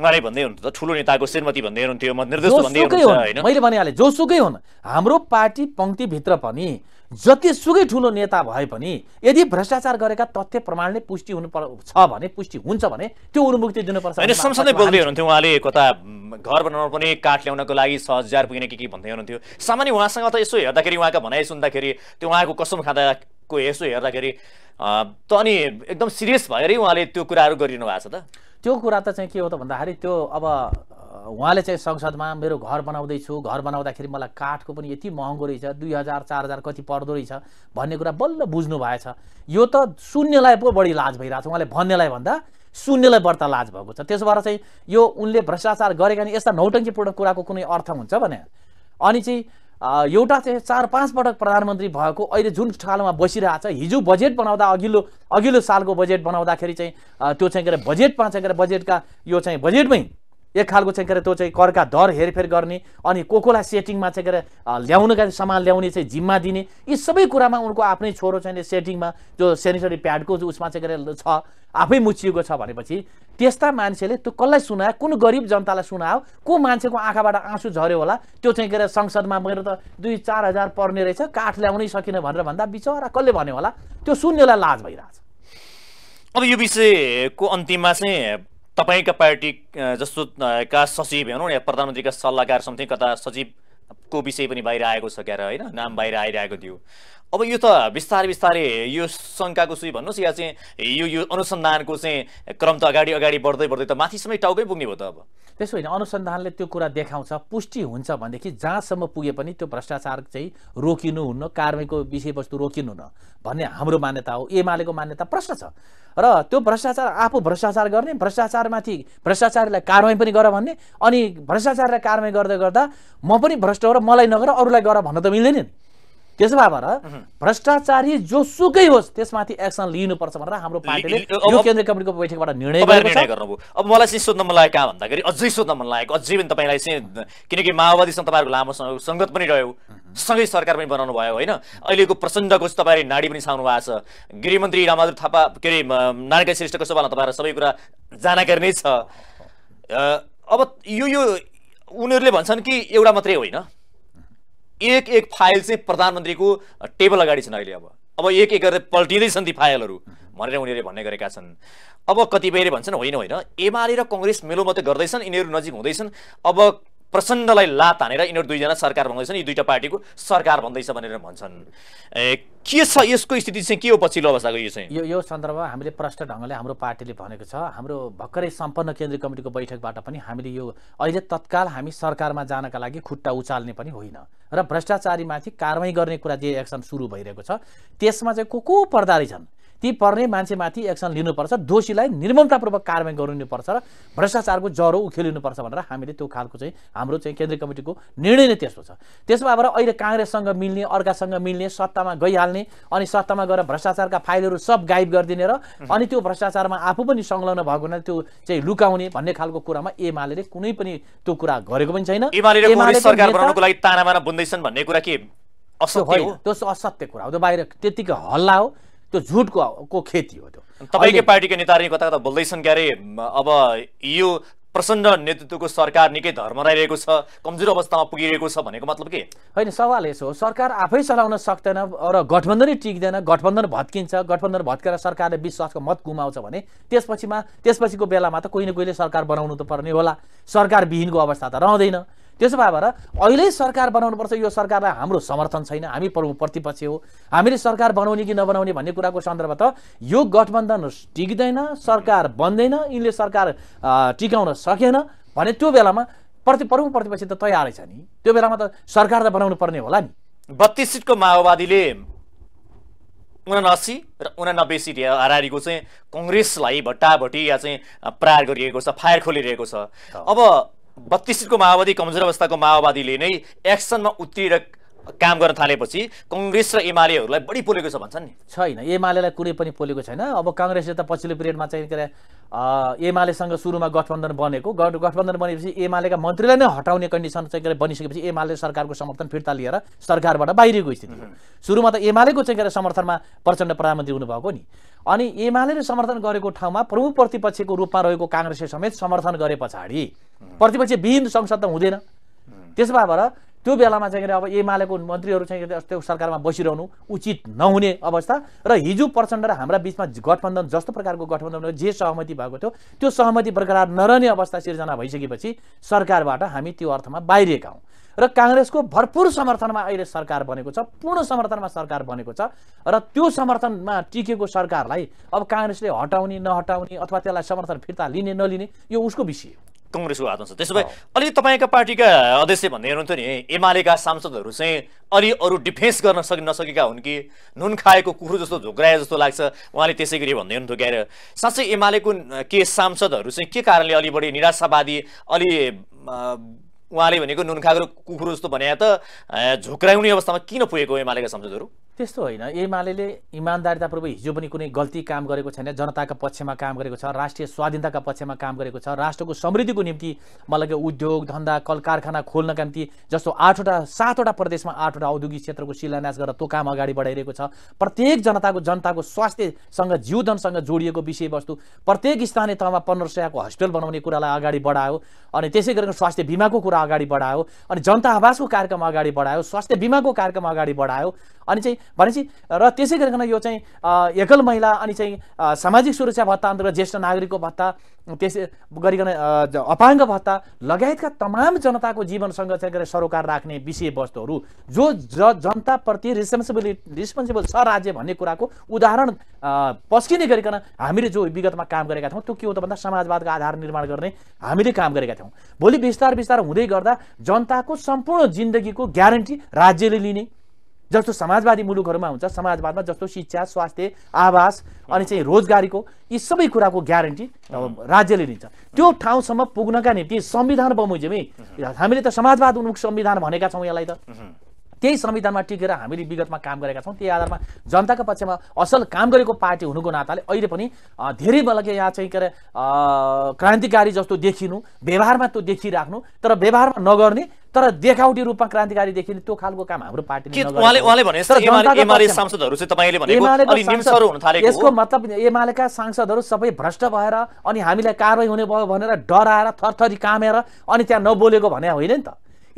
उहाँले भन्दै हुनुहुन्छ ठुलो नेताको श्रीमती भन्दै हुनुहुन्थ्यो मैले भनिहालेँ जोसुकै हुन् हाम्रो पार्टी पङ्क्तिभित्र पनि जतिसुकै ठुलो नेता भए पनि यदि भ्रष्टाचार गरेका तथ्य प्रमाणले पुष्टि हुनु छ भने पुष्टि हुन्छ भने त्यो उन्मुक्ति दिनुपर्छ होइन संसदै बोल्दै हुनुहुन्थ्यो उहाँले कता घर बनाउनु पनि काठ ल्याउनको लागि सहज हजार पुगिने के के भन्दै हुनुहुन्थ्यो सामान्य उहाँसँग त यसो हेर्दाखेरि उहाँको भनाइ सुन्दाखेरि त्यो उहाँको कसम खाँदाको यसो हेर्दाखेरि त अनि एकदम सिरियस भएरै उहाँले त्यो कुराहरू गरिनु भएको छ त त्यो कुरा त चाहिँ के हो त भन्दाखेरि त्यो अब उहाँले चाहिँ संसदमा मेरो घर बनाउँदैछु घर बनाउँदाखेरि मलाई काठको पनि यति महँगो रहेछ दुई हजार चार हजार कति पर्दो रहेछ भन्ने कुरा बल्ल बुझ्नु भएछ यो त शून्यलाई पो बढी लाज भइरहेको छ उहाँले भन्नेलाई भन्दा शून्यलाई बढ्ता लाज भएको छ त्यसो भएर चाहिँ यो उनले भ्रष्टाचार गरेका नि यस्ता नौटङ्कीपूर्ण कुराको कुनै अर्थ हुन्छ भने अनि चाहिँ एउटा चाहिँ चार पाँच पटक प्रधानमन्त्री भएको अहिले जुन ठालमा बसिरहेको छ हिजो बजेट बनाउँदा अघिल्लो अघिल्लो सालको बजेट बनाउँदाखेरि चाहिँ त्यो चाहिँ के अरे बजेटमा चाहिँ के अरे बजेटका यो चाहिँ बजेटमै एक खालको चाहिँ के अरे त्यो चाहिँ करका दर हेरफेर गर्ने अनि को कोलाई सेटिङमा चाहिँ के अरे ल्याउनका सामान ल्याउने चाहिँ जिम्मा दिने यी सबै कुरामा उनको आफ्नै छोरो चाहिँ सेटिङमा जो सेनिटरी प्याडको उसमा चाहिँ के अरे छ आफै मुछिएको छ भनेपछि त्यस्ता मान्छेले त्यो कसलाई सुनायो कुन गरिब जनतालाई सुनायो को मान्छेको आँखाबाट आँसु झऱ्यो होला त्यो चाहिँ के अरे संसदमा मेरो त दुई चार हजार पर्ने रहेछ काठ ल्याउनै सकिनँ भनेर भन्दा बिचरा कसले भन्यो होला त्यो सुन्नेलाई लाज भइरहेछ अब यो विषयको अन्तिममा चाहिँ तपाईँका पार्टी जस्तो का सचिव हेर्नु या प्रधानमन्त्रीका सल्लाहकार समथिङ कता सचिव को विषय पनि बाहिर आएको छ क्यार होइन नाम बाहिर आइरहेको थियो अब यो त बिस्तारै बिस्तारै यो शङ्काको सुई भन्नुहोस् या चाहिँ यो यो अनुसन्धानको चाहिँ क्रम त अगाडि अगाडि बढ्दै बढ्दै त माथिसम्मै टाउकै पुग्ने हो त अब त्यसो होइन अनुसन्धानले त्यो कुरा देखाउँछ पुष्टि हुन्छ भनेदेखि जहाँसम्म पुगे पनि त्यो भ्रष्टाचार चाहिँ रोकिनु हुन्न कारवाहीको विषयवस्तु रोकिनु रोकिनुहुन्न भन्ने हाम्रो मान्यता हो एमालेको मान्यता प्रश्न छ र त्यो भ्रष्टाचार आफू भ्रष्टाचार गर्ने भ्रष्टाचारमाथि भ्रष्टाचारलाई कारवाही पनि गर भन्ने अनि भ्रष्टाचारलाई कारवाही गर्दै गर्दा म पनि भ्रष्ट गर मलाई नगर अरूलाई गर भन्न त मिल्दैन नि त्यसो भए भएर भ्रष्टाचारी जोसुकै होस् त्यसमाथि एक्सन लिनुपर्छ भनेर हाम्रो पार्टीले यो केन्द्रीय कमिटीको बैठकबाट निर्णय गर्नुभयो अब मलाई चाहिँ सोध्न मन लाग्यो कहाँ भन्दाखेरि अझै सोध्न मन लागेको अझै पनि तपाईँलाई चाहिँ किनकि माओवादीसँग तपाईँहरूको लामो सङ्गत पनि रह्यो सँगै सरकार पनि बनाउनु भयो होइन अहिलेको प्रचण्डको चाहिँ तपाईँले नाडी पनि छाउनु भएको छ गृहमन्त्री रामबहादुर थापा के अरे नारायण श्रेष्ठको सभामा तपाईँहरू सबै कुरा जानकारी नै छ अब यो यो उनीहरूले भन्छन् कि एउटा मात्रै होइन एक एक फाइल चाहिँ प्रधानमन्त्रीको टेबल अगाडि छन् अहिले अब अब एक एक गरेर पल्टिँदैछन् ती फाइलहरू भनेर उनीहरूले भन्ने गरेका छन् अब कतिपयले भन्छन् होइन होइन एमाले र कङ्ग्रेस मेलो मात्रै गर्दैछन् यिनीहरू नजिक हुँदैछन् अब प्रचण्डलाई लात हानेर यिनीहरू दुईजना सरकार भन्दैछन् यी दुईवटा पार्टीको सरकार भन्दैछ भनेर भन्छन् के छ यसको स्थिति चाहिँ के हो पछिल्लो अवस्थाको यो चाहिँ यो यो सन्दर्भमा हामीले प्रष्ट ढङ्गले हाम्रो पार्टीले भनेको छ हाम्रो भर्खरै सम्पन्न केन्द्रीय कमिटीको बैठकबाट पनि हामीले यो अहिले तत्काल हामी सरकारमा जानका लागि खुट्टा उचाल्ने पनि होइन र भ्रष्टाचारीमाथि कारवाही गर्ने कुरा जे एक्सन सुरु भइरहेको छ त्यसमा चाहिँ को को पर्दारी छन् ती पर्ने मान्छेमाथि एक्सन लिनुपर्छ दोषीलाई निर्ममतापूर्वक कारवाही गरिनुपर्छ र भ्रष्टाचारको जरो उखेलिनुपर्छ भनेर हामीले त्यो खालको चाहिँ हाम्रो चाहिँ केन्द्रीय कमिटीको निर्णय नै त्यस्तो छ त्यसमा अब अहिले काङ्ग्रेससँग मिल्ने अर्कासँग मिल्ने सत्तामा गइहाल्ने अनि सत्तामा गएर भ्रष्टाचारका फाइलहरू सब गाइब गरिदिने र अनि त्यो भ्रष्टाचारमा आफू पनि संलग्न भएको हुनाले त्यो चाहिँ लुकाउने भन्ने खालको कुरामा एमाले कुनै पनि त्यो कुरा गरेको पनि छैन भन्ने कुरा के त्यो असत्य कुरा हो त्यो बाहिर त्यतिकै हल्ला हो त्यो झुटको को खेती हो त्यो तपाईँकै पार्टीका नेता कता कता बोल्दैछन् क्यारे अब यो प्रचण्ड नेतृत्वको सरकार निकै धर्मराइरहेको छ कमजोर अवस्थामा पुगिरहेको छ भनेको मतलब के होइन सवाल यसो सरकार आफै चलाउन सक्दैन र गठबन्धनै टिक्दैन गठबन्धन भत्किन्छ गठबन्धन भत्केर सरकारले विश्वासको मत गुमाउँछ भने त्यसपछिमा त्यसपछिको बेलामा त कोही न कोहीले सरकार बनाउनु त पर्ने होला सरकारविहीनको अवस्था त रहँदैन त्यसो भए भएर अहिले सरकार बनाउनुपर्छ यो सरकारलाई हाम्रो समर्थन छैन हामी प्रमुख प्रतिपक्ष हो हामीले सरकार बनाउने कि नबनाउने भन्ने कुराको सन्दर्भ त यो गठबन्धन टिक्दैन सरकार बन्दैन यिनले सरकार टिकाउन सकेन भने त्यो बेलामा प्रति प्रमुख प्रतिपक्ष त तयारै छ नि त्यो बेलामा त सरकार त बनाउनु पर्ने होला नि बत्तिस सिटको माओवादीले उनासी र उनानब्बे सिट चाहिँ कङ्ग्रेसलाई भट्टाभट्टी या चाहिँ प्रहार गरिएको छ फायर खोलिरहेको छ अब बत्तिस सिटको माओवादी कमजोर अवस्थाको माओवादीले नै एक्सनमा उत्रिएर काम गर्न थालेपछि कङ्ग्रेस र एमालेहरूलाई बढी पोलेको छ भन्छन् नि छैन एमालेलाई कुनै पनि पोलेको छैन अब कङ्ग्रेसले त पछिल्लो पिरियडमा चाहिँ के अरे एमालेसँग सुरुमा गठबन्धन बनेको गठबन्धन बनेपछि एमालेका मन्त्रीलाई नै हटाउने कन्डिसन चाहिँ के बनिसकेपछि एमाले सरकारको समर्थन फिर्ता लिएर सरकारबाट बाहिरिएको स्थिति सुरुमा त एमालेको चाहिँ के समर्थनमा प्रचण्ड प्रधानमन्त्री हुनुभएको नि अनि एमाले समर्थन गरेको ठाउँमा प्रमुख प्रतिपक्षको रूपमा रहेको काङ्ग्रेसले समेत समर्थन गरे पछाडि प्रतिपक्ष विहीन संसद त हुँदैन त्यसो भएर त्यो बेलामा चाहिँ अब एमालेको मन्त्रीहरू चाहिँ त्यो सरकारमा बसिरहनु उचित नहुने अवस्था र हिजो प्रचण्ड र हाम्रा बिचमा गठबन्धन जस्तो प्रकारको गठबन्धन जे सहमति भएको थियो त्यो सहमति बरकरार नरहने अवस्था सिर्जना भइसकेपछि सरकारबाट हामी त्यो अर्थमा बाहिरिएका हौँ र काङ्ग्रेसको भरपूर समर्थनमा अहिले सरकार बनेको छ पूर्ण समर्थनमा सरकार बनेको छ र त्यो समर्थनमा टिकेको सरकारलाई अब काङ्ग्रेसले हटाउने नहटाउने अथवा त्यसलाई समर्थन फिर्ता लिने नलिने यो उसको विषय हो कङ्ग्रेसको हात छ त्यसो भए अलि तपाईँका पार्टीका अध्यक्ष भन्दै हेर्नुहुन्थ्यो नि एमालेका सांसदहरू चाहिँ अलि अरू डिफेन्स गर्न सकि नसकेका हुन् कि नुन खाएको कुखुर जस्तो झोक्राए जस्तो लाग्छ उहाँले त्यसै गरी भन्दै हुनुहुन्थ्यो क्यारे साँच्चै एमालेको के सांसदहरू चाहिँ के कारणले अलि बढी निराशावादी अलि उहाँले भनेको नुनखाग्रो कुखुरो जस्तो भने त झुक्राउने अवस्थामा किन पुगेको एमालेका सांसदहरू त्यस्तो होइन एमाले इमान्दारितापूर्वक हिजो पनि कुनै गल्ती काम गरेको छैन जनताका पक्षमा काम गरेको छ राष्ट्रिय स्वाधीनताका पक्षमा काम गरेको छ राष्ट्रको समृद्धिको निम्ति मलाई उद्योग धन्दा कल कारखाना खोल्नका निम्ति जस्तो आठवटा सातवटा प्रदेशमा आठवटा औद्योगिक क्षेत्रको शिलान्यास गरेर त्यो काम अगाडि बढाइरहेको छ प्रत्येक जनताको जनताको स्वास्थ्यसँग जीवधनसँग जोडिएको विषयवस्तु प्रत्येक स्थानीय तहमा पन्ध्र सयको हस्पिटल बनाउने कुरालाई अगाडि बढायो अनि त्यसै गरेर स्वास्थ्य बिमाको कुरा अगाडि बढायो अनि जनता आवासको कार्यक्रम अगाडि बढायो स्वास्थ्य बिमाको कार्यक्रम अगाडि बढायो अनि चाहिँ भनेपछि र त्यसै गरिकन यो चाहिँ एकल महिला अनि चाहिँ सामाजिक सुरक्षा भत्ता अन्तर्गत ज्येष्ठ नागरिकको भत्ता त्यसै गरिकन अपाङ्ग भत्ता लगायतका तमाम जनताको जीवनसँग चाहिँ गरेर सरोकार राख्ने विषयवस्तुहरू जो ज जनताप्रति रेस्पोन्सिबिलिटी रेस्पोन्सिबल छ राज्य भन्ने कुराको उदाहरण पस्किने गरिकन हामीले जो विगतमा काम गरेका थियौँ त्यो के हो त भन्दा समाजवादको आधार निर्माण गर्ने हामीले काम गरेका थियौँ भोलि बिस्तार बिस्तार हुँदै गर्दा जनताको सम्पूर्ण जिन्दगीको ग्यारेन्टी राज्यले लिने जस्तो समाजवादी मुलुकहरूमा हुन्छ समाजवादमा जस्तो शिक्षा स्वास्थ्य आवास अनि चाहिँ रोजगारीको यी सबै कुराको ग्यारेन्टी राज्यले लिन्छ त्यो ठाउँसम्म पुग्नका निम्ति संविधान बमोजिमै हामीले त समाजवाद उन्मुख संविधान भनेका छौँ यसलाई त त्यही संविधानमा टिकेर हामीले विगतमा काम गरेका छौँ त्यही आधारमा जनताको पक्षमा असल काम गरेको पार्टी हुनुको नाताले अहिले पनि धेरै बलक यहाँ चाहिँ के अरे क्रान्तिकारी जस्तो देखिनु व्यवहारमा त्यो देखिराख्नु तर व्यवहारमा नगर्ने तर देखाउटी रूपमा क्रान्तिकारी त्यो खालको काम हाम्रो पार्टीले यसको मतलब एमालेका सांसदहरू सबै भ्रष्ट भएर अनि हामीलाई कारवाही हुने भयो भनेर डराएर थरथरी कामेर अनि त्यहाँ नबोलेको भने होइन नि त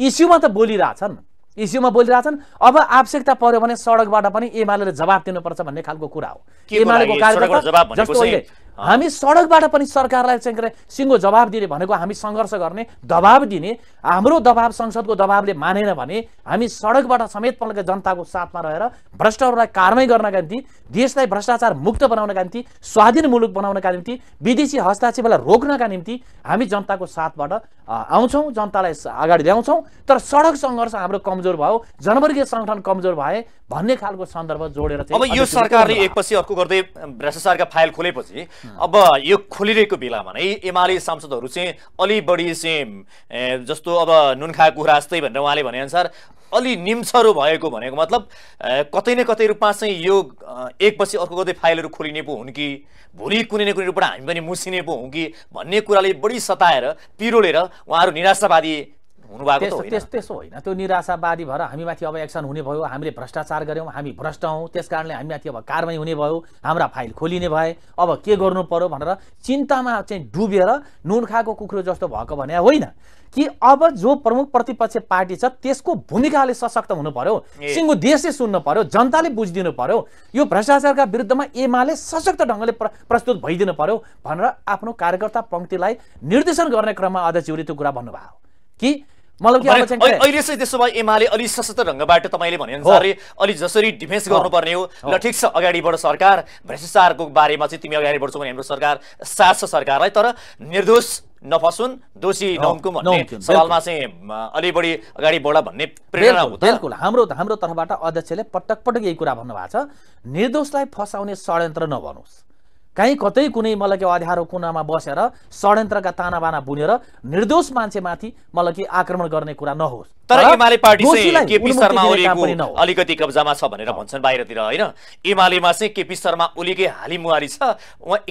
इस्युमा त बोलिरहेछन् इस्युमा बोलिरहेछन् अब आवश्यकता पर्यो भने सडकबाट पनि एमाले जवाब दिनुपर्छ भन्ने खालको कुरा हो एमालेको जस्तो हामी सडकबाट पनि सरकारलाई चाहिँ के सिङ्गो जवाब दिने भनेको हामी सङ्घर्ष गर्ने दबाब दिने हाम्रो दबाब संसदको दबाबले मानेन भने हामी सडकबाट समेत पल्ट जनताको साथमा रहेर भ्रष्टहरूलाई कारवाही गर्नका निम्ति देशलाई भ्रष्टाचार मुक्त बनाउनका निम्ति स्वाधीन मुलुक बनाउनका निम्ति विदेशी हस्तक्षेपलाई रोक्नका निम्ति हामी जनताको साथबाट आउँछौँ जनतालाई अगाडि ल्याउँछौँ तर सडक सङ्घर्ष हाम्रो कमजोर भयो जनवर्गीय सङ्गठन कमजोर भए भन्ने खालको सन्दर्भ जोडेर अब यो सरकारले एकपछि अर्को गर्दै भ्रष्टाचारका फाइल खोलेपछि अब यो खोलिरहेको बेलामा नै एमाले सांसदहरू चाहिँ अलि बढी चाहिँ जस्तो अब नुनखाएको कुरा जस्तै भनेर उहाँले भनेअनुसार अलि निम्छरो भएको भनेको मतलब कतै न कतै रूपमा चाहिँ यो एकपछि अर्को गर्दै फाइलहरू खोलिने पो हुन् कि भोलि कुनै न कुनै रूपबाट हामी पनि मुसिने पो हुन् कि भन्ने कुराले बढी सताएर पिरोलेर उहाँहरू निराशावादी हुनुभएको त्यस्तो त्यस्तो होइन त्यो निराशावादी भएर हामीमाथि अब एक्सन हुने भयो हामीले भ्रष्टाचार गऱ्यौँ हामी भ्रष्ट हौँ त्यस कारणले हामीमाथि अब कारवाही हुने भयो हाम्रा फाइल खोलिने भए अब के गर्नु पर्यो भनेर चिन्तामा चाहिँ डुबेर नुन खाएको कुखुरो जस्तो भएको भने होइन कि अब जो प्रमुख प्रतिपक्ष पार्टी छ त्यसको भूमिकाले सशक्त हुनु पर्यो सिङ्गो देशले सुन्नु पर्यो जनताले बुझिदिनु पर्यो यो भ्रष्टाचारका विरुद्धमा एमाले सशक्त ढङ्गले प्रस्तुत भइदिनु पर्यो भनेर आफ्नो कार्यकर्ता पङ्क्तिलाई निर्देशन गर्ने क्रममा अध्यक्ष त्यो कुरा भन्नुभयो कि अहिले चाहिँ त्यसो भए एमाले अलिक सशक्त ढङ्गबाट तपाईँले भने अनुसारले अलि जसरी डिफेन्स गर्नुपर्ने हो र ठिक छ अगाडि बढ सरकार भ्रष्टाचारको बारेमा चाहिँ तिमी अगाडि बढ्छौ भने हाम्रो सरकार सार्छ सरकारलाई तर निर्दोष नफसुन दोषी नहुन्कुम सवालमा चाहिँ अलि बढी अगाडि बढ भन्ने प्रेरणा हो बिल्कुल हाम्रो हाम्रो तर्फबाट अध्यक्षले पटक पटक यही कुरा भन्नुभएको छ निर्दोषलाई फसाउने षड्यन्त्र नभनोस् कहीँ कतै कुनै मतलब के अध्यारो कुनामा बसेर षड्यन्त्रका तानाबाना बुनेर निर्दोष मान्छेमाथि मतलब के आक्रमण गर्ने कुरा नहोस् तर एमाले पार्टी चाहिँ केपी शर्मा ओलीको अलिकति कब्जामा छ भनेर भन्छन् बाहिरतिर होइन एमालेमा चाहिँ केपी शर्मा ओलीकै हालिमुहारी छ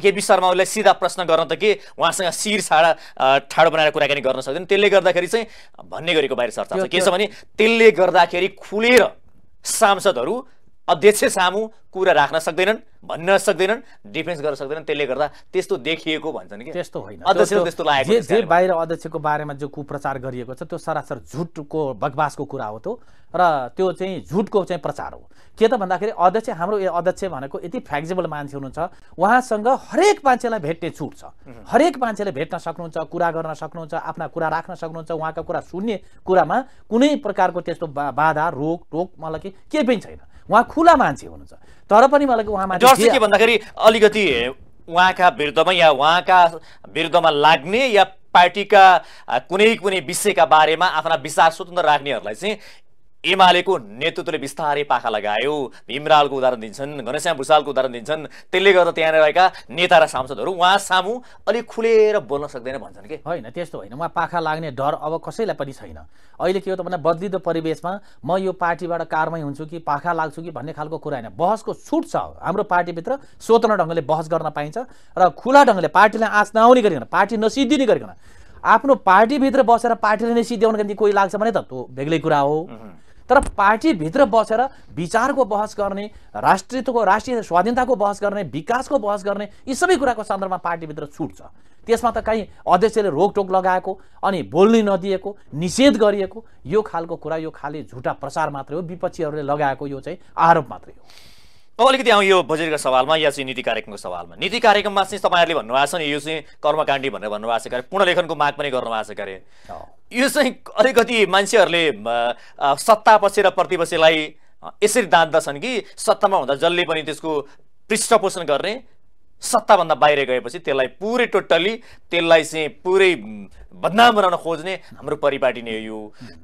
केपी शर्मा ओलीलाई सिधा प्रश्न गर्न त के उहाँसँग शिर छाडा ठाडो बनाएर कुराकानी गर्न सक्दैन त्यसले गर्दाखेरि चाहिँ भन्ने गरेको बाहिर चर्चा छ के छ भने त्यसले गर्दाखेरि खुलेर सांसदहरू अध्यक्ष सामु कुरा राख्न सक्दैनन् भन्न सक्दैनन् डिफेन्स गर्न सक्दैनन् त्यसले गर्दा त्यस्तो देखिएको भन्छन् कि त्यस्तो होइन त्यस्तो लागेको जे बाहिर अध्यक्षको बारेमा जो कुप्रचार गरिएको छ त्यो सरासर झुटको बकवासको कुरा हो त्यो र त्यो चाहिँ झुटको चाहिँ प्रचार हो के त भन्दाखेरि अध्यक्ष हाम्रो अध्यक्ष भनेको यति फ्लेक्जिबल मान्छे हुनुहुन्छ उहाँसँग हरेक मान्छेलाई भेट्ने छुट छ हरेक मान्छेले भेट्न सक्नुहुन्छ कुरा गर्न सक्नुहुन्छ आफ्ना कुरा राख्न सक्नुहुन्छ उहाँका कुरा सुन्ने कुरामा कुनै प्रकारको त्यस्तो बाधा रोक टोक मलाई के केही पनि छैन उहाँ खुला मान्छे हुनुहुन्छ तर पनि मलाई उहाँमा डर के भन्दाखेरि अलिकति उहाँका विरुद्धमा या उहाँका विरुद्धमा लाग्ने या पार्टीका कुनै कुनै विषयका बारेमा आफ्ना विचार स्वतन्त्र राख्नेहरूलाई चाहिँ एमालेको नेतृत्वले बिस्तारै पाखा लगायो भीमरालको उदाहरण दिन्छन् घनश्याम भुषालको उदाहरण दिन्छन् त्यसले गर्दा त्यहाँ रहेका नेता र सांसदहरू उहाँ सामु अलिक खुलेर बोल्न सक्दैन भन्छन् कि होइन त्यस्तो होइन उहाँ पाखा लाग्ने डर अब कसैलाई पनि छैन अहिले के हो त भन्दा बदलिदो परिवेशमा म यो पार्टीबाट कारमै हुन्छु कि पाखा लाग्छु कि भन्ने खालको कुरा होइन बहसको छुट छ हाम्रो पार्टीभित्र स्वतन्त्र ढङ्गले बहस गर्न पाइन्छ र खुला ढङ्गले पार्टीलाई आँच नआउने गरिकन पार्टी नसिद्धिने गरिकन आफ्नो पार्टीभित्र बसेर पार्टीले नै सिद्ध्याउनको निम्ति कोही लाग्छ भने त त्यो बेग्लै कुरा हो तर पार्टीभित्र बसेर विचारको बहस गर्ने राष्ट्रियको राष्ट्रिय स्वाधीनताको बहस गर्ने विकासको बहस गर्ने यी सबै कुराको सन्दर्भमा पार्टीभित्र छुट छ त्यसमा त काहीँ अध्यक्षले रोकटोक लगाएको अनि बोल्नै नदिएको निषेध गरिएको यो खालको कुरा यो खाले झुटा प्रचार मात्रै हो विपक्षीहरूले लगाएको यो चाहिँ आरोप मात्रै हो अब अलिकति आउँ यो बजेटका सवालमा या चाहिँ नीति कार्यक्रमको सवालमा नीति कार्यक्रममा चाहिँ तपाईँहरूले भन्नुभएको छ नि यो चाहिँ कर्मकाण्डी भनेर भन्नुभएको छ अरे पुनर्लेखनको माग पनि गर्नुभएको छ अरे यो चाहिँ अलिकति मान्छेहरूले सत्तापक्ष र प्रतिपक्षलाई यसरी दाँद्दछन् कि सत्तामा हुँदा जसले पनि त्यसको पृष्ठपोषण गर्ने सत्ताभन्दा बाहिर गएपछि त्यसलाई पुरै टोटल्ली त्यसलाई चाहिँ पुरै बदनाम बनाउन खोज्ने हाम्रो परिपाटी नै हो यो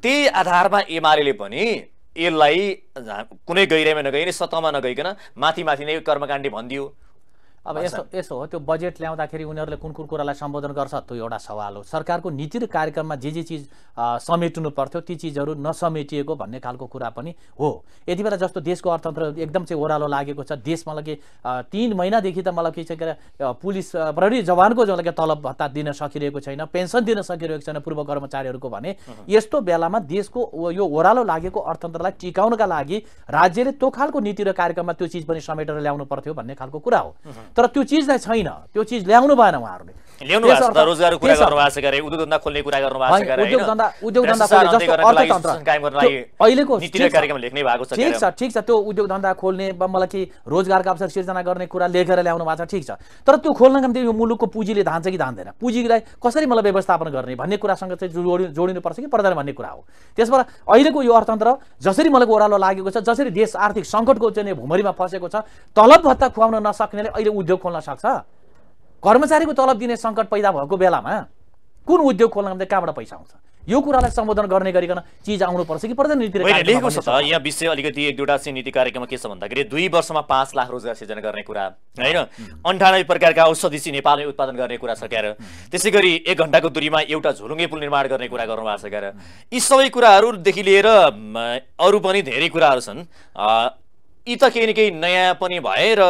त्यही आधारमा एमाले पनि यसलाई कुनै गहिराइमा नगइने सतहमा नगइकन माथि माथि नै कर्मकाण्डी भनिदियो अब यसो यसो हो त्यो बजेट ल्याउँदाखेरि उनीहरूले कुन कुन कुरालाई सम्बोधन गर्छ त्यो एउटा सवाल हो सरकारको नीति र कार्यक्रममा जे जे चिज समेट्नु पर्थ्यो ती चिजहरू नसमेटिएको भन्ने खालको कुरा पनि हो यति बेला जस्तो देशको अर्थतन्त्र एकदम चाहिँ ओह्रालो लागेको छ देश देशमा कि तिन महिनादेखि त मलाई के छ के अरे पुलिस प्रहरी जवानको जसलाई कि तलब भत्ता दिन सकिरहेको छैन पेन्सन दिन सकिरहेको छैन पूर्व कर्मचारीहरूको भने यस्तो बेलामा देशको यो ओह्रालो लागेको अर्थतन्त्रलाई टिकाउनका लागि राज्यले त्यो खालको नीति र कार्यक्रममा त्यो चिज पनि समेटेर ल्याउनु पर्थ्यो भन्ने खालको कुरा हो तर त्यो चिजलाई छैन त्यो चिज ल्याउनु भएन उहाँहरूले ल्याउनु भएको छ रोजगारको कुरा भएको छ गरे उद्योग धन्दा खोल्ने कुरा गर्नुभएको छ गरे उद्योग धन्दा उद्योग धन्दा अर्थतन्त्र कायम कार्यक्रम लेख्ने भएको छ ठिक छ ठिक छ त्यो उद्योग धन्दा खोल्ने मलाई के रोजगारका अवसर सिर्जना गर्ने कुरा लेखेर ल्याउनु भएको छ ठीक छ तर त्यो खोल्नको निम्ति यो मुलुकको पुँजीले धान्छ कि धान्दैन पुँजीलाई कसरी मलाई व्यवस्थापन गर्ने भन्ने कुरासँग चाहिँ जोडि जोडिनुपर्छ कि पर्दैन भन्ने कुरा हो त्यसबाट अहिलेको यो अर्थतन्त्र जसरी मलाई ओह्रालो लागेको छ जसरी देश आर्थिक सङ्कटको चाहिँ भुमरीमा फसेको छ तलब भत्ता खुवाउन नसक्नेले अहिले उद्योग खोल्न सक्छ कर्मचारीको तलब दिने सङ्कट पैदा भएको बेलामा कुन उद्योग खोल्न कहाँबाट पैसा आउँछ यो कुरालाई सम्बोधन गर्ने गरिकन चिज आउनुपर्छ कि पर्दैन नीति लेखेको छ त यहाँ विषय अलिकति एक दुईवटा चाहिँ नीति कार्यक्रममा के छ भन्दाखेरि दुई वर्षमा पाँच लाख रोजगार सिर्जना गर्ने कुरा होइन अन्ठानब्बे प्रकारका औषधि चाहिँ नेपालमै उत्पादन गर्ने कुरा सकेर त्यसै गरी एक घन्टाको दुरीमा एउटा झुलुङ्गे पुल निर्माण गर्ने कुरा गर्नुभएको छ सकेर यी सबै कुराहरूदेखि लिएर अरू पनि धेरै कुराहरू छन् यी त केही न केही नयाँ पनि भए र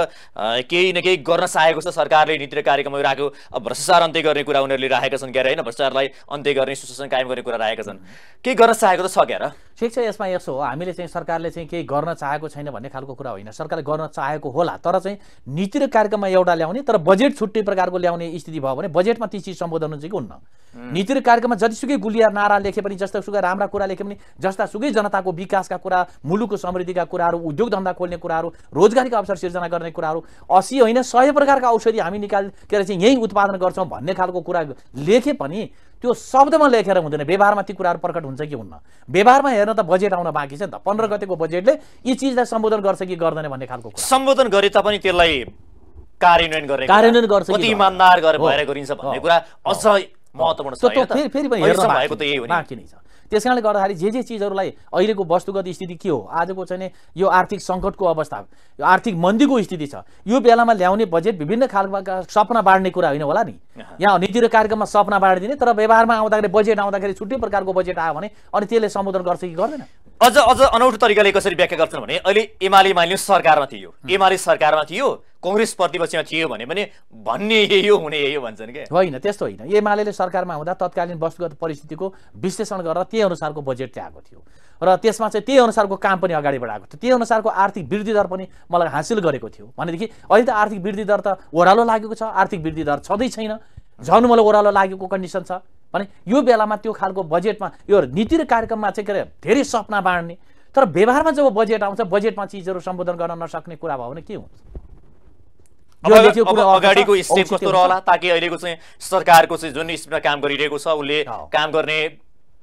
केही न केही गर्न चाहेको छ सरकारले नीति र कार्यक्रमहरू राखेको भ्रष्टाचार अन्त्य गर्ने कुरा उनीहरूले राखेका छन् क्यारे होइन भ्रष्टाचारलाई अन्त्य गर्ने सुशासन कायम गर्ने कुरा राखेका छन् केही गर्न चाहेको त छ क्यार ठिक छ यसमा यसो हो हामीले चाहिँ सरकारले चाहिँ केही गर्न चाहेको छैन भन्ने खालको कुरा होइन सरकारले गर्न चाहेको होला तर चाहिँ नीति र कार्यक्रममा एउटा ल्याउने तर बजेट छुट्टै प्रकारको ल्याउने स्थिति भयो भने बजेटमा ती चिज सम्बोधन हुन्छ कि हुन्न नीति र कार्यक्रममा जतिसुकै गुलिया नारा लेखे पनि जस्तासुकै राम्रा कुरा लेखे पनि जस्तासुकै जनताको विकासका कुरा मुलुकको समृद्धिका कुराहरू उद्योग धन्दा खोल्ने कुराहरू रोजगारीको अवसर सिर्जना गर्ने कुराहरू असी होइन सय प्रकारका औषधि हामी निकाल के अरे चाहिँ यहीँ उत्पादन गर्छौँ भन्ने खालको कुरा लेखे पनि त्यो शब्दमा लेखेर हुँदैन व्यवहारमा ती कुराहरू प्रकट हुन्छ कि हुन्न व्यवहारमा हेर्न त बजेट आउन बाँकी छ नि त पन्ध्र गतिको बजेटले यी चिजलाई सम्बोधन गर्छ कि गर्दैन भन्ने खालको सम्बोधन गरे तापनि त्यसलाई कार्यान्वयन गरे कार्यान्वयन गर्छ इमान्दार गरेर भएर गरिन्छ भन्ने कुरा अझ महत्त्वपूर्ण छ फेरि पनि भएको त यही हो बाँकी नै छ त्यस कारणले गर्दाखेरि जे जे चिजहरूलाई अहिलेको वस्तुगत स्थिति के हो आजको चाहिँ यो आर्थिक सङ्कटको अवस्था यो आर्थिक मन्दीको स्थिति छ यो बेलामा ल्याउने बजेट विभिन्न खालका सपना बाँड्ने कुरा होइन होला नि यहाँ नीति र कार्यक्रममा सपना बाँडिदिने तर व्यवहारमा आउँदाखेरि बजेट आउँदाखेरि छुट्टै प्रकारको बजेट आयो भने अनि त्यसले सम्बोधन गर्छ कि गर्दैन अझ अझ अनौठो तरिकाले कसरी व्याख्या गर्छन् भने अहिले एमाले मानिलिउँ सरकारमा थियो एमाले सरकारमा थियो कङ्ग्रेस प्रतिपक्षमा थियो भने पनि भन्ने यही हो हुने यही हो भन्छन् कि होइन त्यस्तो होइन एमाले सरकारमा हुँदा तत्कालीन वस्तुगत परिस्थितिको विश्लेषण गरेर त्यही अनुसारको बजेट त्यहाँको थियो र त्यसमा चाहिँ त्यही अनुसारको काम पनि अगाडि बढाएको थियो त्यही अनुसारको आर्थिक वृद्धि दर पनि मलाई हासिल गरेको थियो भनेदेखि अहिले त आर्थिक वृद्धि दर त ओह्रालो लागेको छ आर्थिक वृद्धि दर छँदै छैन झन् मलाई ओह्रालो लागेको कन्डिसन छ भने यो बेलामा त्यो खालको बजेटमा यो नीति र कार्यक्रममा चाहिँ के अरे धेरै सपना बाँड्ने तर व्यवहारमा जब बजेट आउँछ बजेटमा चिजहरू सम्बोधन गर्न नसक्ने कुरा भयो भने के हुन्छ अगाडिको स्टेप कस्तो रहला ताकि अहिलेको चाहिँ सरकारको चाहिँ जुन स्टेपमा काम गरिरहेको छ उसले काम गर्ने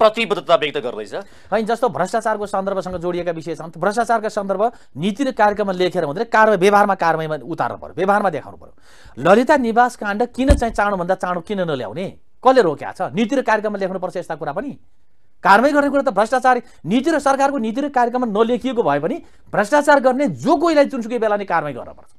प्रतिबद्धता व्यक्त गर्दैछ होइन जस्तो भ्रष्टाचारको सन्दर्भसँग जोडिएका विषय छन् भ्रष्टाचारका सन्दर्भ नीति र कार्यक्रममा लेखेर हुँदैन कारवाही व्यवहारमा कारवाहीमा उतार्नु पर्यो व्यवहारमा देखाउनु पर्यो ललिता निवास काण्ड किन चाहिँ चाँडोभन्दा चाँडो किन नल्याउने कसले रोक्या छ नीति र कार्यक्रममा लेख्नुपर्छ यस्ता कुरा पनि कारवाही गर्ने कुरा त भ्रष्टाचार नीति र सरकारको नीति र कार्यक्रममा नलेखिएको भए पनि भ्रष्टाचार गर्ने जो कोहीलाई जुनसुकै बेला नै कारवाही गर्नुपर्छ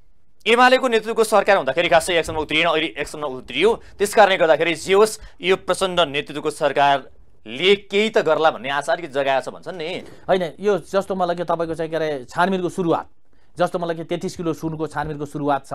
एमालेको नेतृत्वको सरकार हुँदाखेरि खासै एक्सनमा उत्रिएन अहिले एक्सनमा उत्रियो त्यस कारणले गर्दाखेरि जे होस् यो प्रचण्ड नेतृत्वको सरकारले केही त गर्ला भन्ने आशा अलिकति जगाएको छ भन्छन् नि होइन यो जस्तो मलाई के तपाईँको चाहिँ के अरे छानबिनको सुरुवात जस्तो मलाई कि तेत्तिस किलो सुनको छानबिनको सुरुवात छ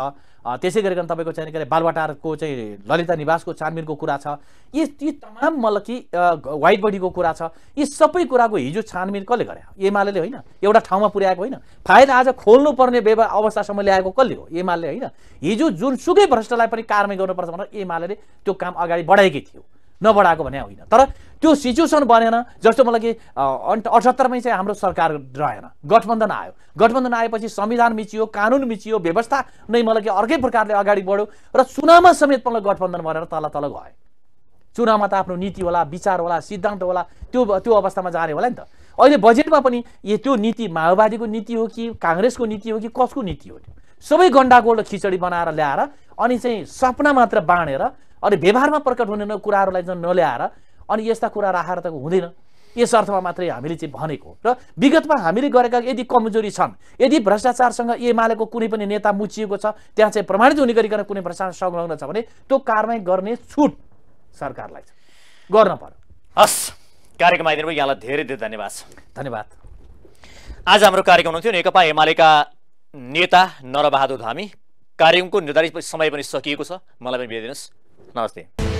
त्यसै गरिकन तपाईँको चाहिँ के अरे बालवाटारको चाहिँ ललिता निवासको छानबिनको कुरा छ यी यी तमाम मतलब कि वाइट बडीको कुरा छ यी सबै कुराको हिजो छानबिन कसले गरे एमाले होइन एउटा ठाउँमा पुर्याएको होइन फाइल आज खोल्नुपर्ने व्यव अवस्थासम्म ल्याएको कसले हो एमाले होइन हिजो जुनसुकै भ्रष्टलाई पनि कारवाही गर्नुपर्छ भनेर एमाले त्यो काम अगाडि बढाएकै थियो नबढाएको भने होइन तर त्यो सिचुएसन बनेन जस्तो मलाई कि अन्त अठहत्तरमै चाहिँ हाम्रो सरकार रहेन गठबन्धन आयो गठबन्धन आएपछि संविधान मिचियो कानुन मिचियो व्यवस्था नै मलाई कि अर्कै प्रकारले अगाडि बढ्यो र चुनावमा समेत मलाई गठबन्धन भनेर तल तल गयो चुनावमा त आफ्नो नीति होला विचार होला सिद्धान्त होला त्यो त्यो अवस्थामा जाने होला नि त अहिले बजेटमा पनि यो त्यो नीति माओवादीको नीति हो कि काङ्ग्रेसको नीति हो कि कसको नीति हो सबै गन्डागोल खिचडी बनाएर ल्याएर अनि चाहिँ सपना मात्र बाँडेर अनि व्यवहारमा प्रकट हुने कुराहरूलाई जुन नल्याएर अनि यस्ता कुरा राखेर त हुँदैन यस अर्थमा मात्रै हामीले चाहिँ भनेको र विगतमा हामीले गरेका यदि कमजोरी छन् यदि भ्रष्टाचारसँग एमालेको कुनै पनि नेता मुचिएको छ त्यहाँ चाहिँ प्रमाणित हुने गरिकन कुनै भ्रष्टाचार संलग्न छ भने त्यो कारवाही गर्ने छुट सरकारलाई गर्न पर्यो हस् कार्यक्रम आइदिनु यहाँलाई धेरै धेरै धन्यवाद छ धन्यवाद आज हाम्रो कार्यक्रम हुनुहुन्थ्यो नेकपा एमालेका नेता नरबहादुर धामी कार्यक्रमको निर्धारित समय पनि सकिएको छ मलाई पनि भेटिदिनुहोस् नमस्ते